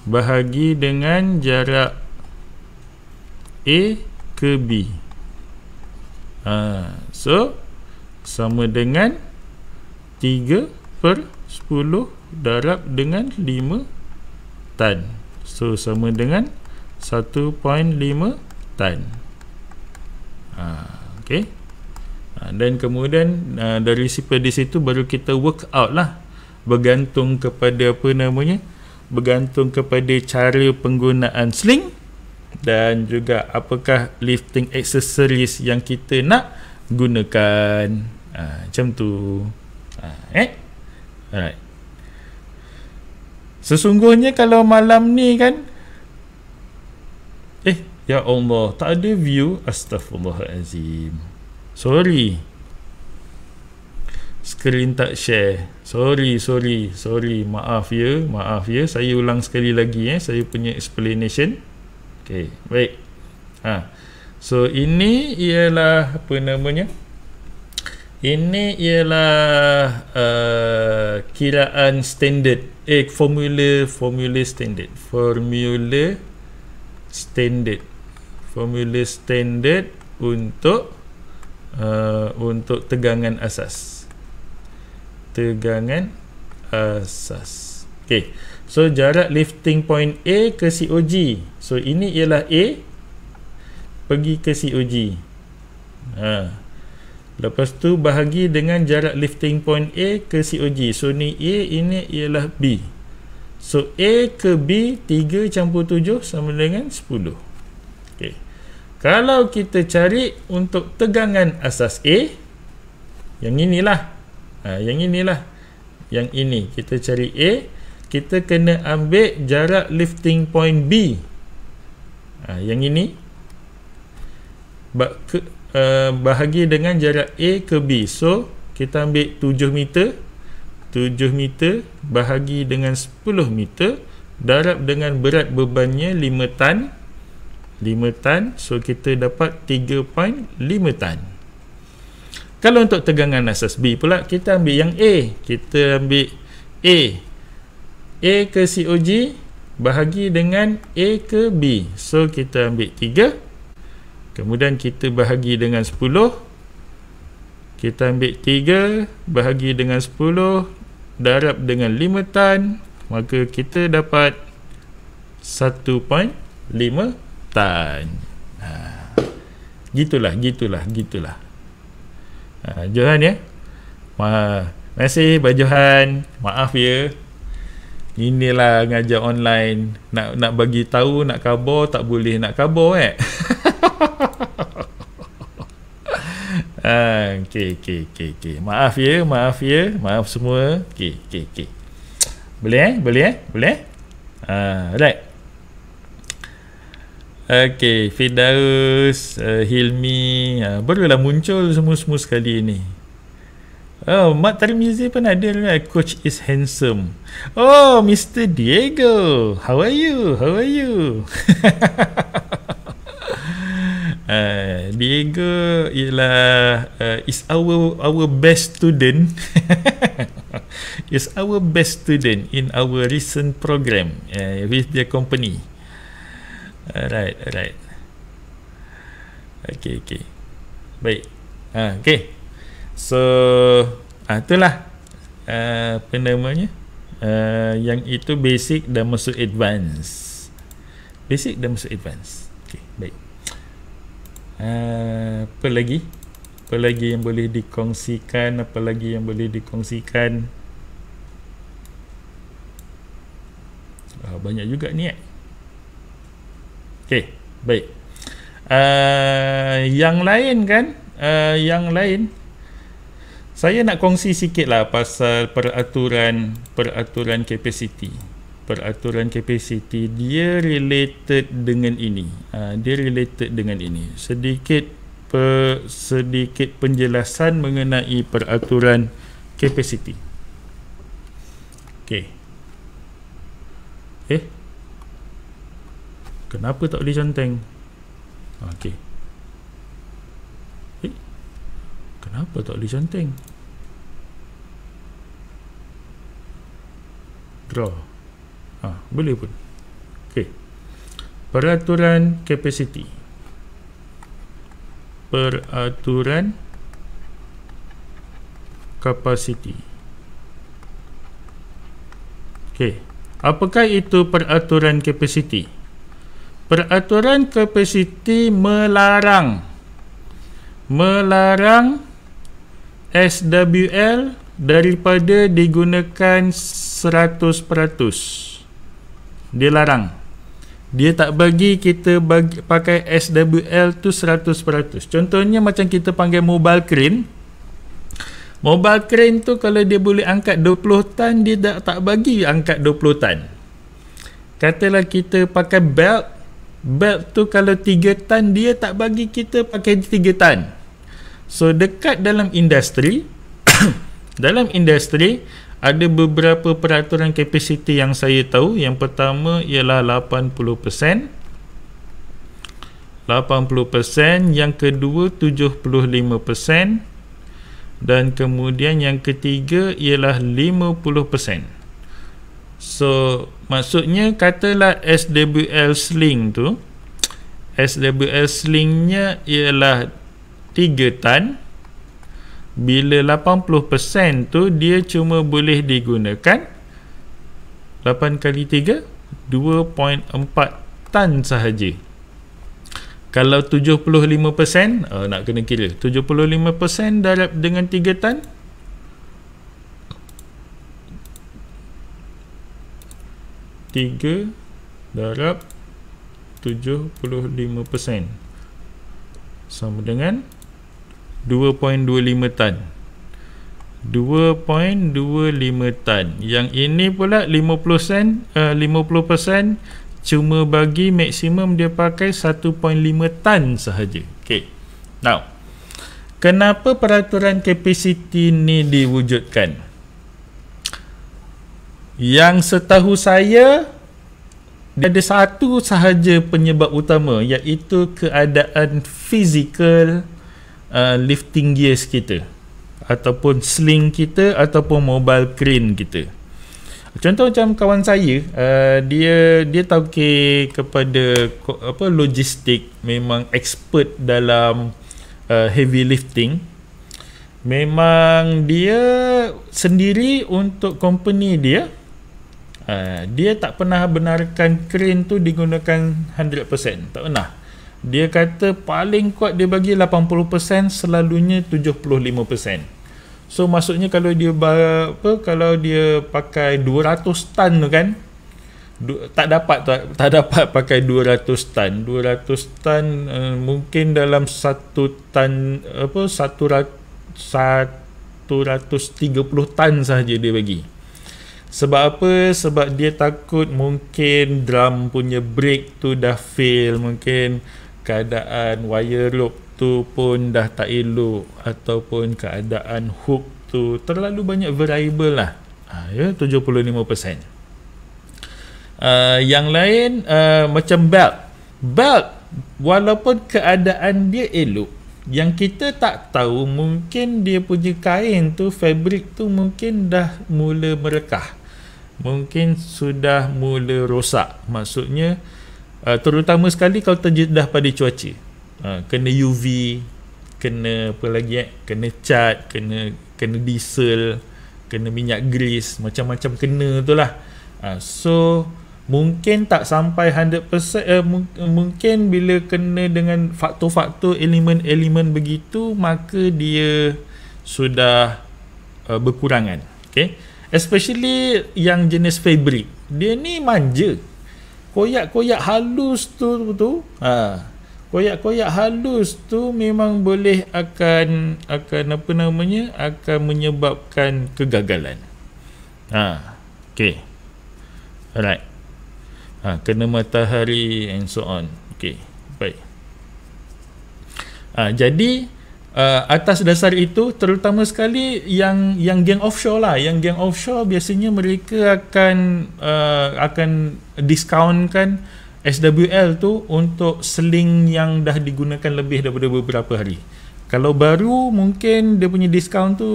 bahagi dengan jarak A ke B ha, so sama dengan 3 per 10 darab dengan 5 tan so sama dengan 1.5 tan ha, okay. Ha, dan kemudian ha, dari daripada situ baru kita work out lah bergantung kepada apa namanya bergantung kepada cara penggunaan sling dan juga apakah lifting accessories yang kita nak gunakan ha, macam tu ha, eh alright Sesungguhnya kalau malam ni kan Eh, Ya Allah, tak ada view. Astaghfirullahalazim. Sorry. Screen tak share. Sorry, sorry, sorry. Maaf ya, maaf ya. Saya ulang sekali lagi eh. Saya punya explanation. Okay, baik. Ha. So, ini ialah apa namanya? Ini ialah uh, kiraan standard. Eh, formula, formula standard. Formula standard formula standard untuk uh, untuk tegangan asas tegangan asas ok so jarak lifting point A ke COG so ini ialah A pergi ke COG ha. lepas tu bahagi dengan jarak lifting point A ke COG so ni A ini ialah B so A ke B 3 campur 7 sama dengan 10 kalau kita cari untuk tegangan asas A yang inilah ha, yang inilah yang ini kita cari A kita kena ambil jarak lifting point B ha, yang ini ba ke, uh, bahagi dengan jarak A ke B so kita ambil 7 meter 7 meter bahagi dengan 10 meter darab dengan berat bebannya 5 tan 5 tan so kita dapat 3.5 tan kalau untuk tegangan asas B pula kita ambil yang A kita ambil A A ke COG bahagi dengan A ke B so kita ambil 3 kemudian kita bahagi dengan 10 kita ambil 3 bahagi dengan 10 darab dengan 5 tan maka kita dapat 1.5 syaitan ha. gitulah gitulah gitulah ha, Johan ya Ma Masih Pak Johan Maaf ya Inilah ngajar online Nak nak bagi tahu nak kabur Tak boleh nak kabur eh ha, okay, okay, okay, okay. Maaf ya Maaf ya Maaf semua okay, okay, okay. Boleh eh Boleh eh Boleh eh? Uh, ha, right Okay, Fidaus, uh, eh, Hilmi, uh, ah, barulah muncul semua-semua sekali ni. Oh, Mat Tarmizi pun ada right? Lah. Coach is handsome. Oh, Mr. Diego. How are you? How are you? uh, Diego ialah uh, is our our best student. is our best student in our recent program uh, with the company. Alright, alright. Okay, okay. Baik. Ha, okay. So, ha, itulah. Uh, apa namanya? Uh, yang itu basic dan masuk advance. Basic dan masuk advance. Okay, baik. Uh, apa lagi? Apa lagi yang boleh dikongsikan? Apa lagi yang boleh dikongsikan? Uh, banyak juga ni eh. Okey, baik. Uh, yang lain kan, uh, yang lain saya nak kongsi sikit lah pasal peraturan peraturan capacity peraturan capacity dia related dengan ini uh, dia related dengan ini sedikit per, sedikit penjelasan mengenai peraturan capacity okey eh kenapa tak boleh canteng okey eh kenapa tak boleh canteng draw ha boleh pun okey peraturan capacity peraturan capacity okey apakah itu peraturan capacity peraturan kapasiti melarang melarang SWL daripada digunakan 100%. Dia larang. Dia tak bagi kita bagi, pakai SWL tu 100%. Contohnya macam kita panggil mobile crane. Mobile crane tu kalau dia boleh angkat 20 tan dia tak tak bagi angkat 20 tan. Katalah kita pakai belt belt tu kalau tiga tan dia tak bagi kita pakai tiga tan so dekat dalam industri dalam industri ada beberapa peraturan kapasiti yang saya tahu yang pertama ialah 80% 80% yang kedua 75% dan kemudian yang ketiga ialah So maksudnya katalah SWL sling tu SWL slingnya ialah 3 tan bila 80% tu dia cuma boleh digunakan 8 kali 3 2.4 tan sahaja kalau 75% uh, ah, nak kena kira 75% darab dengan 3 tan 2.4 3 darab 75% sama dengan 2.25 tan 2.25 tan yang ini pula 50 sen eh, uh, 50% cuma bagi maksimum dia pakai 1.5 tan sahaja okey now kenapa peraturan kapasiti ni diwujudkan yang setahu saya dia ada satu sahaja penyebab utama iaitu keadaan fizikal uh, lifting gears kita ataupun sling kita ataupun mobile crane kita. Contoh macam kawan saya uh, dia dia ke kepada apa logistik memang expert dalam uh, heavy lifting. Memang dia sendiri untuk company dia Uh, dia tak pernah benarkan crane tu digunakan 100%. Tak pernah. Dia kata paling kuat dia bagi 80%, selalunya 75%. So maksudnya kalau dia apa kalau dia pakai 200 tan tu kan du, tak dapat tak, tak dapat pakai 200 tan. 200 tan uh, mungkin dalam 1 tan apa 100 130 tan saja dia bagi. Sebab apa? Sebab dia takut mungkin drum punya break tu dah fail Mungkin keadaan wire loop tu pun dah tak elok Ataupun keadaan hook tu terlalu banyak variable lah ha, Ya, 75% uh, ah, Yang lain uh, macam belt Belt walaupun keadaan dia elok yang kita tak tahu mungkin dia punya kain tu fabric tu mungkin dah mula merekah mungkin sudah mula rosak maksudnya uh, terutama sekali kalau terjedah pada cuaca uh, kena UV kena apa lagi eh kena cat kena kena diesel kena minyak gris macam-macam kena tu lah uh, so mungkin tak sampai 100% uh, mungkin bila kena dengan faktor-faktor elemen-elemen begitu maka dia sudah uh, berkurangan okey especially yang jenis fabric dia ni manja koyak-koyak halus tu tu, ha koyak-koyak halus tu memang boleh akan akan apa namanya akan menyebabkan kegagalan ha okey alright ha kena matahari and so on okey baik ha jadi uh, atas dasar itu terutama sekali yang yang geng offshore lah yang geng offshore biasanya mereka akan uh, akan diskaunkan SWL tu untuk seling yang dah digunakan lebih daripada beberapa hari kalau baru mungkin dia punya diskaun tu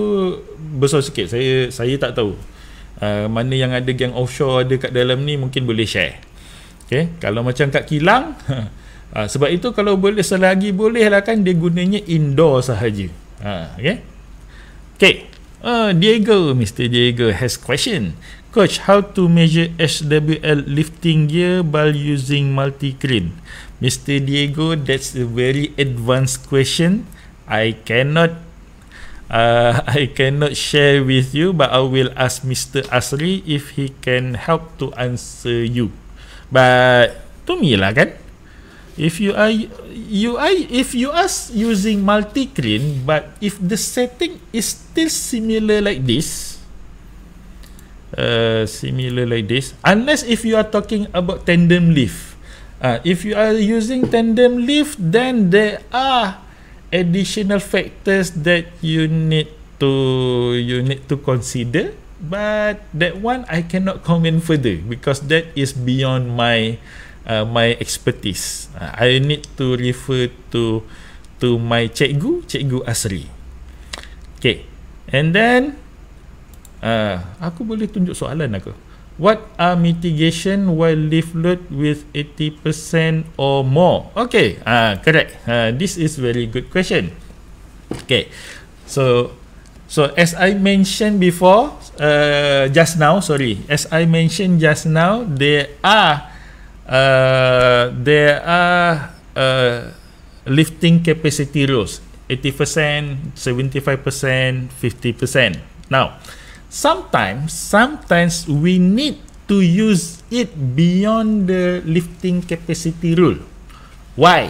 besar sikit saya saya tak tahu Uh, mana yang ada geng offshore ada kat dalam ni mungkin boleh share. Okay. Kalau macam kat kilang, Ha, sebab itu kalau boleh selagi boleh lah kan dia gunanya indoor sahaja. Ha, okay. Okay. Uh, Diego, Mr. Diego has question. Coach, how to measure HWL lifting gear by using multi-crin? Mr. Diego, that's a very advanced question. I cannot uh, I cannot share with you but I will ask Mr. Asri if he can help to answer you. But to me lah kan? If you are you are if you are using multi screen, but if the setting is still similar like this uh, similar like this unless if you are talking about tandem lift, uh, if you are using tandem lift, then there are additional factors that you need to you need to consider but that one I cannot comment further because that is beyond my uh, my expertise. Uh, I need to refer to to my cikgu, cikgu Asri. Okay. And then uh, aku boleh tunjuk soalan aku. What are mitigation while lift load with 80% or more? Okay, uh, correct. Uh, this is very good question. Okay, so so as I mentioned before, uh, just now, sorry, as I mentioned just now, there are Uh, there are uh, lifting capacity rules 80%, 75%, 50%. Now, sometimes sometimes we need to use it beyond the lifting capacity rule. Why?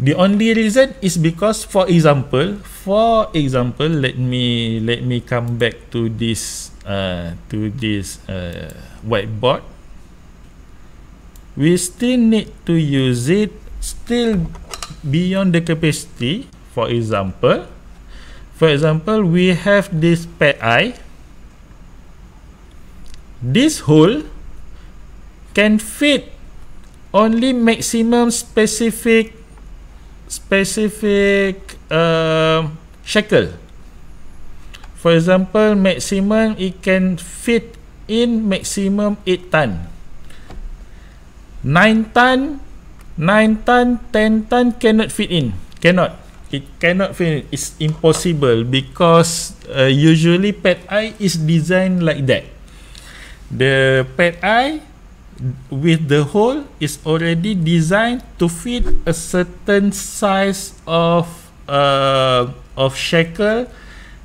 The only reason is because for example, for example, let me let me come back to this uh, to this uh, whiteboard we still need to use it still beyond the capacity for example for example we have this pad i this hole can fit only maximum specific specific uh, shackle for example maximum it can fit in maximum 8 ton 9 ton 9 ton 10 ton cannot fit in cannot it cannot fit in. it's impossible because uh, usually pet eye is designed like that the pet eye with the hole is already designed to fit a certain size of uh, of shackle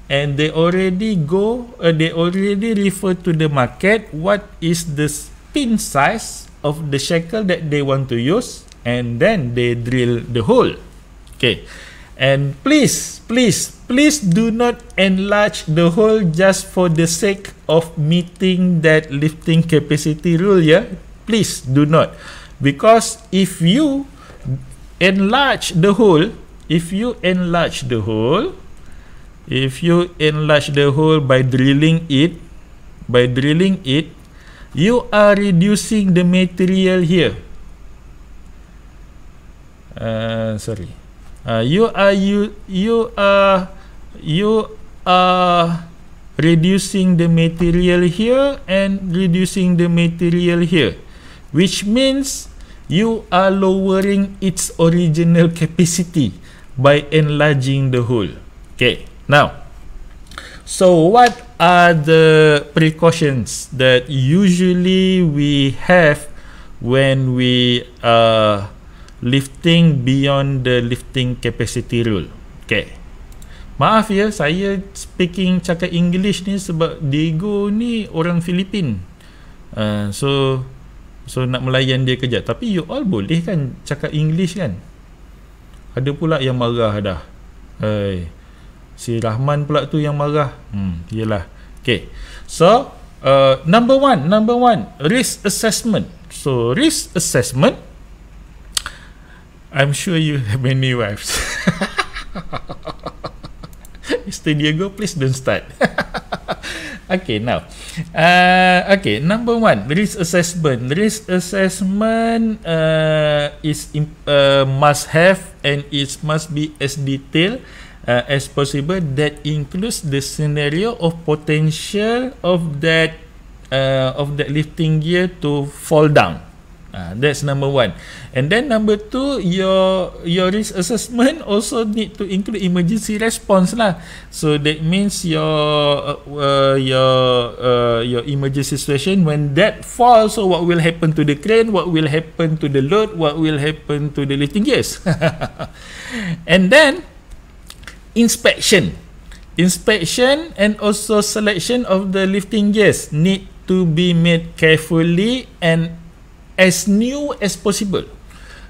and they already go uh, they already refer to the market what is this pin size of the shackle that they want to use and then they drill the hole okay and please please please do not enlarge the hole just for the sake of meeting that lifting capacity rule yeah please do not because if you enlarge the hole if you enlarge the hole if you enlarge the hole by drilling it by drilling it you are reducing the material here uh, sorry uh, you are you you are you are reducing the material here and reducing the material here which means you are lowering its original capacity by enlarging the hole okay now so what are the precautions that usually we have when we are uh, lifting beyond the lifting capacity rule? Okay. Maaf ya, saya speaking cakap English ni sebab Diego ni orang Filipin. Uh, so so nak melayan dia kejap. Tapi you all boleh kan cakap English kan? Ada pula yang marah dah. Hai. Hey. Si Rahman pula tu yang marah. Hmm, yelah. Okay. So, uh, number one. Number one. Risk assessment. So, risk assessment. I'm sure you have many wives. Mr. Diego, please don't start. okay, now. Uh, okay, number one. Risk assessment. Risk assessment uh, is uh, must have and it must be as detailed uh, as possible that includes the scenario of potential of that uh, of that lifting gear to fall down. Uh, that's number one. And then number two, your your risk assessment also need to include emergency response lah. So that means your uh, uh your uh, your emergency situation when that falls, so what will happen to the crane? What will happen to the load? What will happen to the lifting gears? And then inspection inspection and also selection of the lifting gears need to be made carefully and as new as possible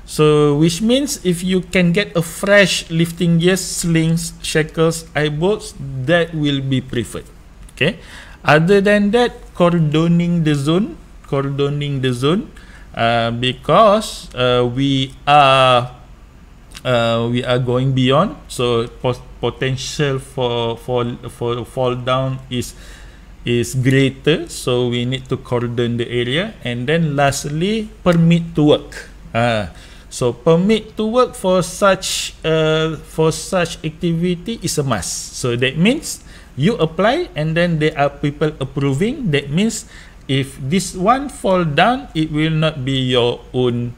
so which means if you can get a fresh lifting gears slings shackles eye bolts that will be preferred okay other than that cordoning the zone cordoning the zone uh, because uh, we are uh, we are going beyond. So potential for fall for fall down is is greater. So we need to cordon the area. And then lastly, permit to work. Uh, so permit to work for such uh, for such activity is a must. So that means you apply and then there are people approving. That means if this one fall down, it will not be your own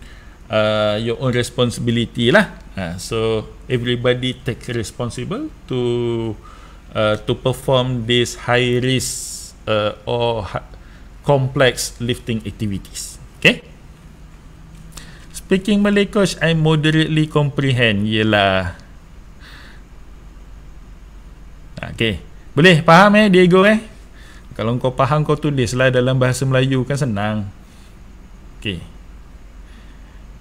uh, your own responsibility lah. Uh, so everybody take responsible to uh, to perform this high risk uh, or complex lifting activities. Okay. Speaking Malay coach, I moderately comprehend. Yelah. Okay. Boleh faham eh Diego eh? Kalau kau faham kau tulislah dalam bahasa Melayu kan senang. Okay.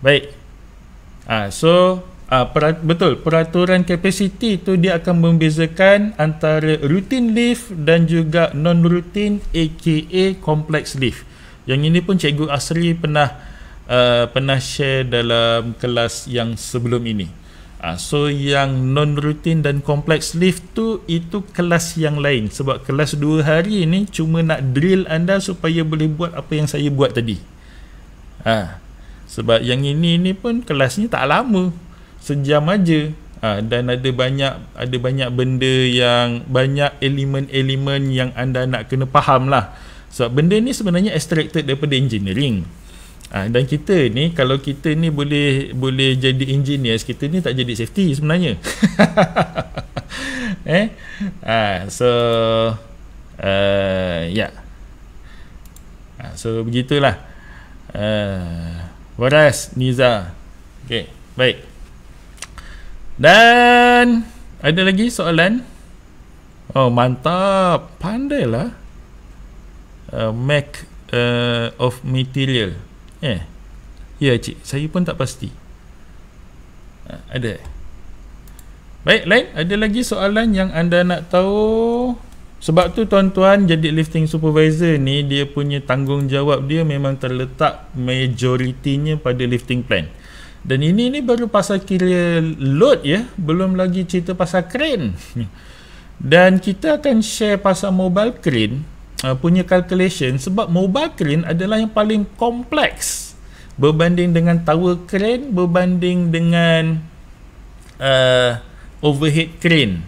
Baik. Ah, so Uh, ah, perat, betul, peraturan capacity itu dia akan membezakan antara rutin lift dan juga non-rutin aka complex lift. Yang ini pun Cikgu Asri pernah uh, pernah share dalam kelas yang sebelum ini. Uh, so yang non-rutin dan complex lift tu itu kelas yang lain sebab kelas 2 hari ini cuma nak drill anda supaya boleh buat apa yang saya buat tadi. Ha. Uh. Sebab yang ini ni pun kelasnya tak lama sejam aja ha, dan ada banyak ada banyak benda yang banyak elemen-elemen yang anda nak kena faham lah sebab so, benda ni sebenarnya extracted daripada engineering ha, dan kita ni kalau kita ni boleh boleh jadi engineer kita ni tak jadi safety sebenarnya eh ha, so uh, ya yeah. ha, so begitulah uh, Waras Niza Okay, baik dan ada lagi soalan? Oh mantap, pandailah. Uh, make uh, of material. Eh. Ya cik, saya pun tak pasti. Uh, ada. Baik, lain ada lagi soalan yang anda nak tahu? Sebab tu tuan-tuan jadi lifting supervisor ni dia punya tanggungjawab dia memang terletak majoritinya pada lifting plan. Dan ini ni baru pasal kira load ya, belum lagi cerita pasal crane. Dan kita akan share pasal mobile crane uh, punya calculation sebab mobile crane adalah yang paling kompleks berbanding dengan tower crane, berbanding dengan uh, overhead crane,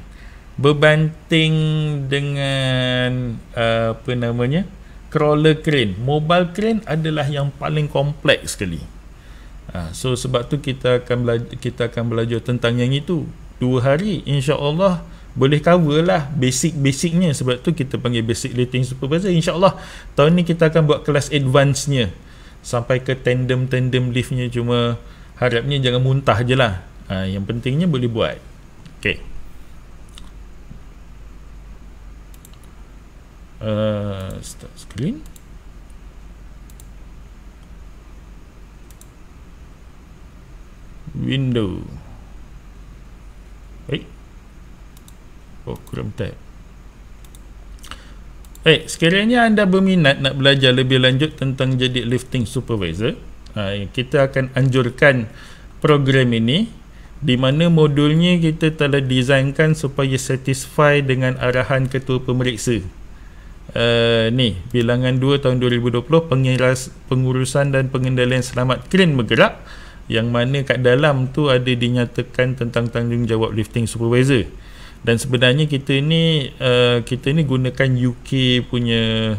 berbanding dengan uh, apa namanya? crawler crane. Mobile crane adalah yang paling kompleks sekali. Ha, so sebab tu kita akan belajar, kita akan belajar tentang yang itu dua hari insya Allah boleh cover lah basic-basicnya sebab tu kita panggil basic lighting supervisor Allah tahun ni kita akan buat kelas advance nya sampai ke tandem tandem lift nya cuma harapnya jangan muntah je lah ha, yang pentingnya boleh buat okay. uh, start screen window baik program tab baik sekiranya anda berminat nak belajar lebih lanjut tentang jadi lifting supervisor kita akan anjurkan program ini di mana modulnya kita telah desainkan supaya satisfy dengan arahan ketua pemeriksa Uh, ni bilangan 2 tahun 2020 pengiras, pengurusan dan pengendalian selamat klien bergerak uh, yang mana kat dalam tu ada dinyatakan tentang tanggungjawab lifting supervisor dan sebenarnya kita ni uh, kita ni gunakan UK punya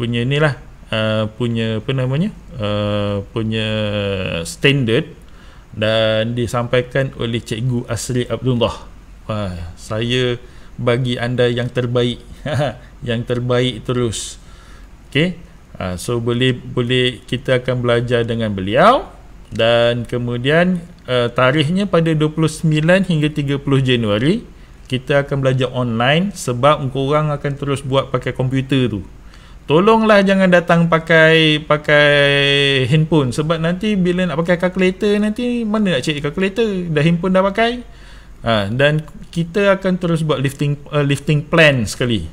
punya ni lah uh, punya apa namanya uh, punya standard dan disampaikan oleh cikgu Asri Abdullah Wah, saya bagi anda yang terbaik yang terbaik terus ok ah, so boleh boleh kita akan belajar dengan beliau dan kemudian uh, eh, tarikhnya pada 29 hingga 30 Januari kita akan belajar online sebab korang akan terus buat pakai komputer tu tolonglah jangan datang pakai pakai handphone sebab nanti bila nak pakai kalkulator nanti mana nak cari kalkulator dah handphone dah pakai ha, dan kita akan terus buat lifting uh, lifting plan sekali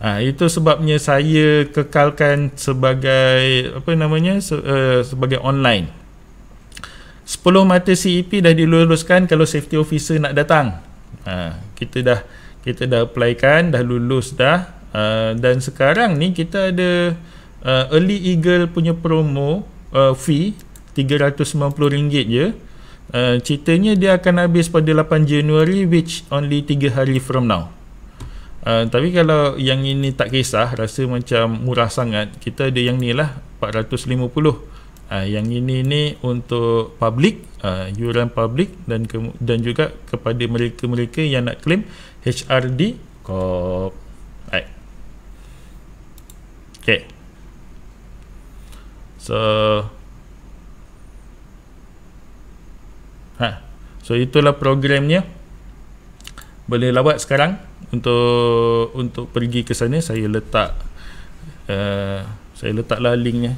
ha, itu sebabnya saya kekalkan sebagai apa namanya se, uh, sebagai online 10 mata CEP dah diluluskan kalau safety officer nak datang. Ha, kita dah kita dah applykan, dah lulus dah uh, dan sekarang ni kita ada uh, Early Eagle punya promo uh, fee RM390 je. Uh, ceritanya dia akan habis pada 8 Januari which only 3 hari from now. Uh, tapi kalau yang ini tak kisah rasa macam murah sangat kita ada yang ni lah 450 Uh, yang ini ni untuk public, uh, yuran public dan ke, dan juga kepada mereka-mereka yang nak claim HRD Corp. Okay. So Ha. So itulah programnya. Boleh lawat sekarang untuk untuk pergi ke sana saya letak uh, saya letaklah linknya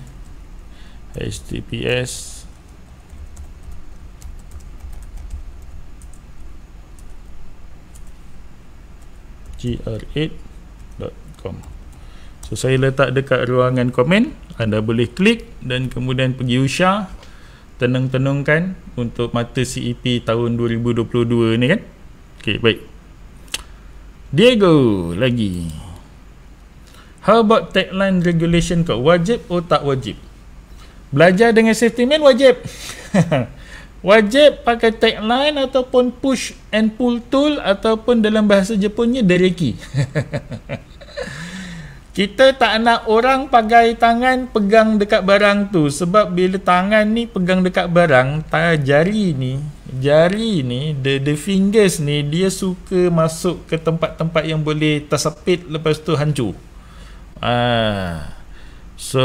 https gr8.com so saya letak dekat ruangan komen anda boleh klik dan kemudian pergi usha tenung-tenungkan untuk mata CEP tahun 2022 ni kan ok baik Diego lagi How about tagline regulation kau? Wajib atau tak wajib? belajar dengan safety man wajib wajib pakai tagline ataupun push and pull tool ataupun dalam bahasa Jepunnya dereki kita tak nak orang pakai tangan pegang dekat barang tu sebab bila tangan ni pegang dekat barang jari ni jari ni the, the fingers ni dia suka masuk ke tempat-tempat yang boleh tersepit lepas tu hancur ah So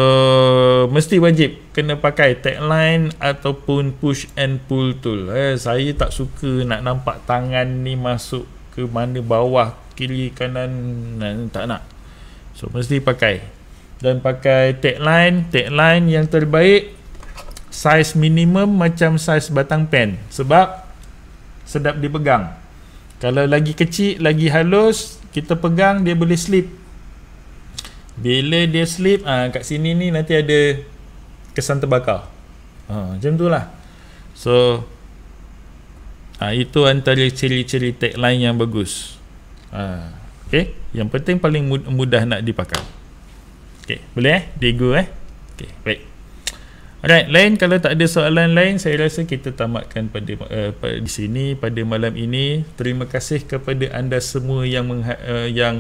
mesti wajib kena pakai tagline ataupun push and pull tool. Eh saya tak suka nak nampak tangan ni masuk ke mana bawah kiri kanan nah, tak nak. So mesti pakai dan pakai tagline, tagline yang terbaik size minimum macam size batang pen sebab sedap dipegang. Kalau lagi kecil, lagi halus, kita pegang dia boleh slip bila dia sleep ah kat sini ni nanti ada kesan terbakar. Ha macam itulah. So ha, itu antara ciri-ciri tagline yang bagus. Ha okey, yang penting paling mudah nak dipakai. Okey, boleh eh? Digo eh. Okey, baik. Alright, lain kalau tak ada soalan lain, saya rasa kita tamatkan pada uh, di sini pada malam ini. Terima kasih kepada anda semua yang uh, yang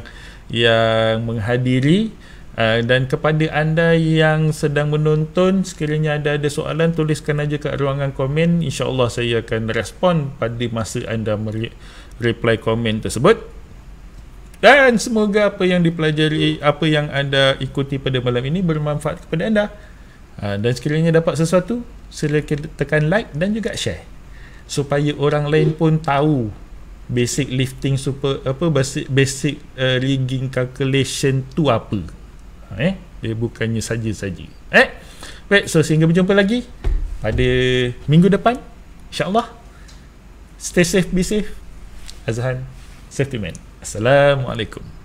yang menghadiri Uh, dan kepada anda yang sedang menonton sekiranya ada ada soalan tuliskan aja ke ruangan komen insyaallah saya akan respon pada masa anda mere- reply komen tersebut dan semoga apa yang dipelajari apa yang anda ikuti pada malam ini bermanfaat kepada anda uh, dan sekiranya dapat sesuatu sila tekan like dan juga share supaya orang lain pun tahu basic lifting super apa basic basic uh, rigging calculation tu apa eh dia bukannya saja-saja eh baik so sehingga berjumpa lagi pada minggu depan insyaallah stay safe be safe azhan safety man assalamualaikum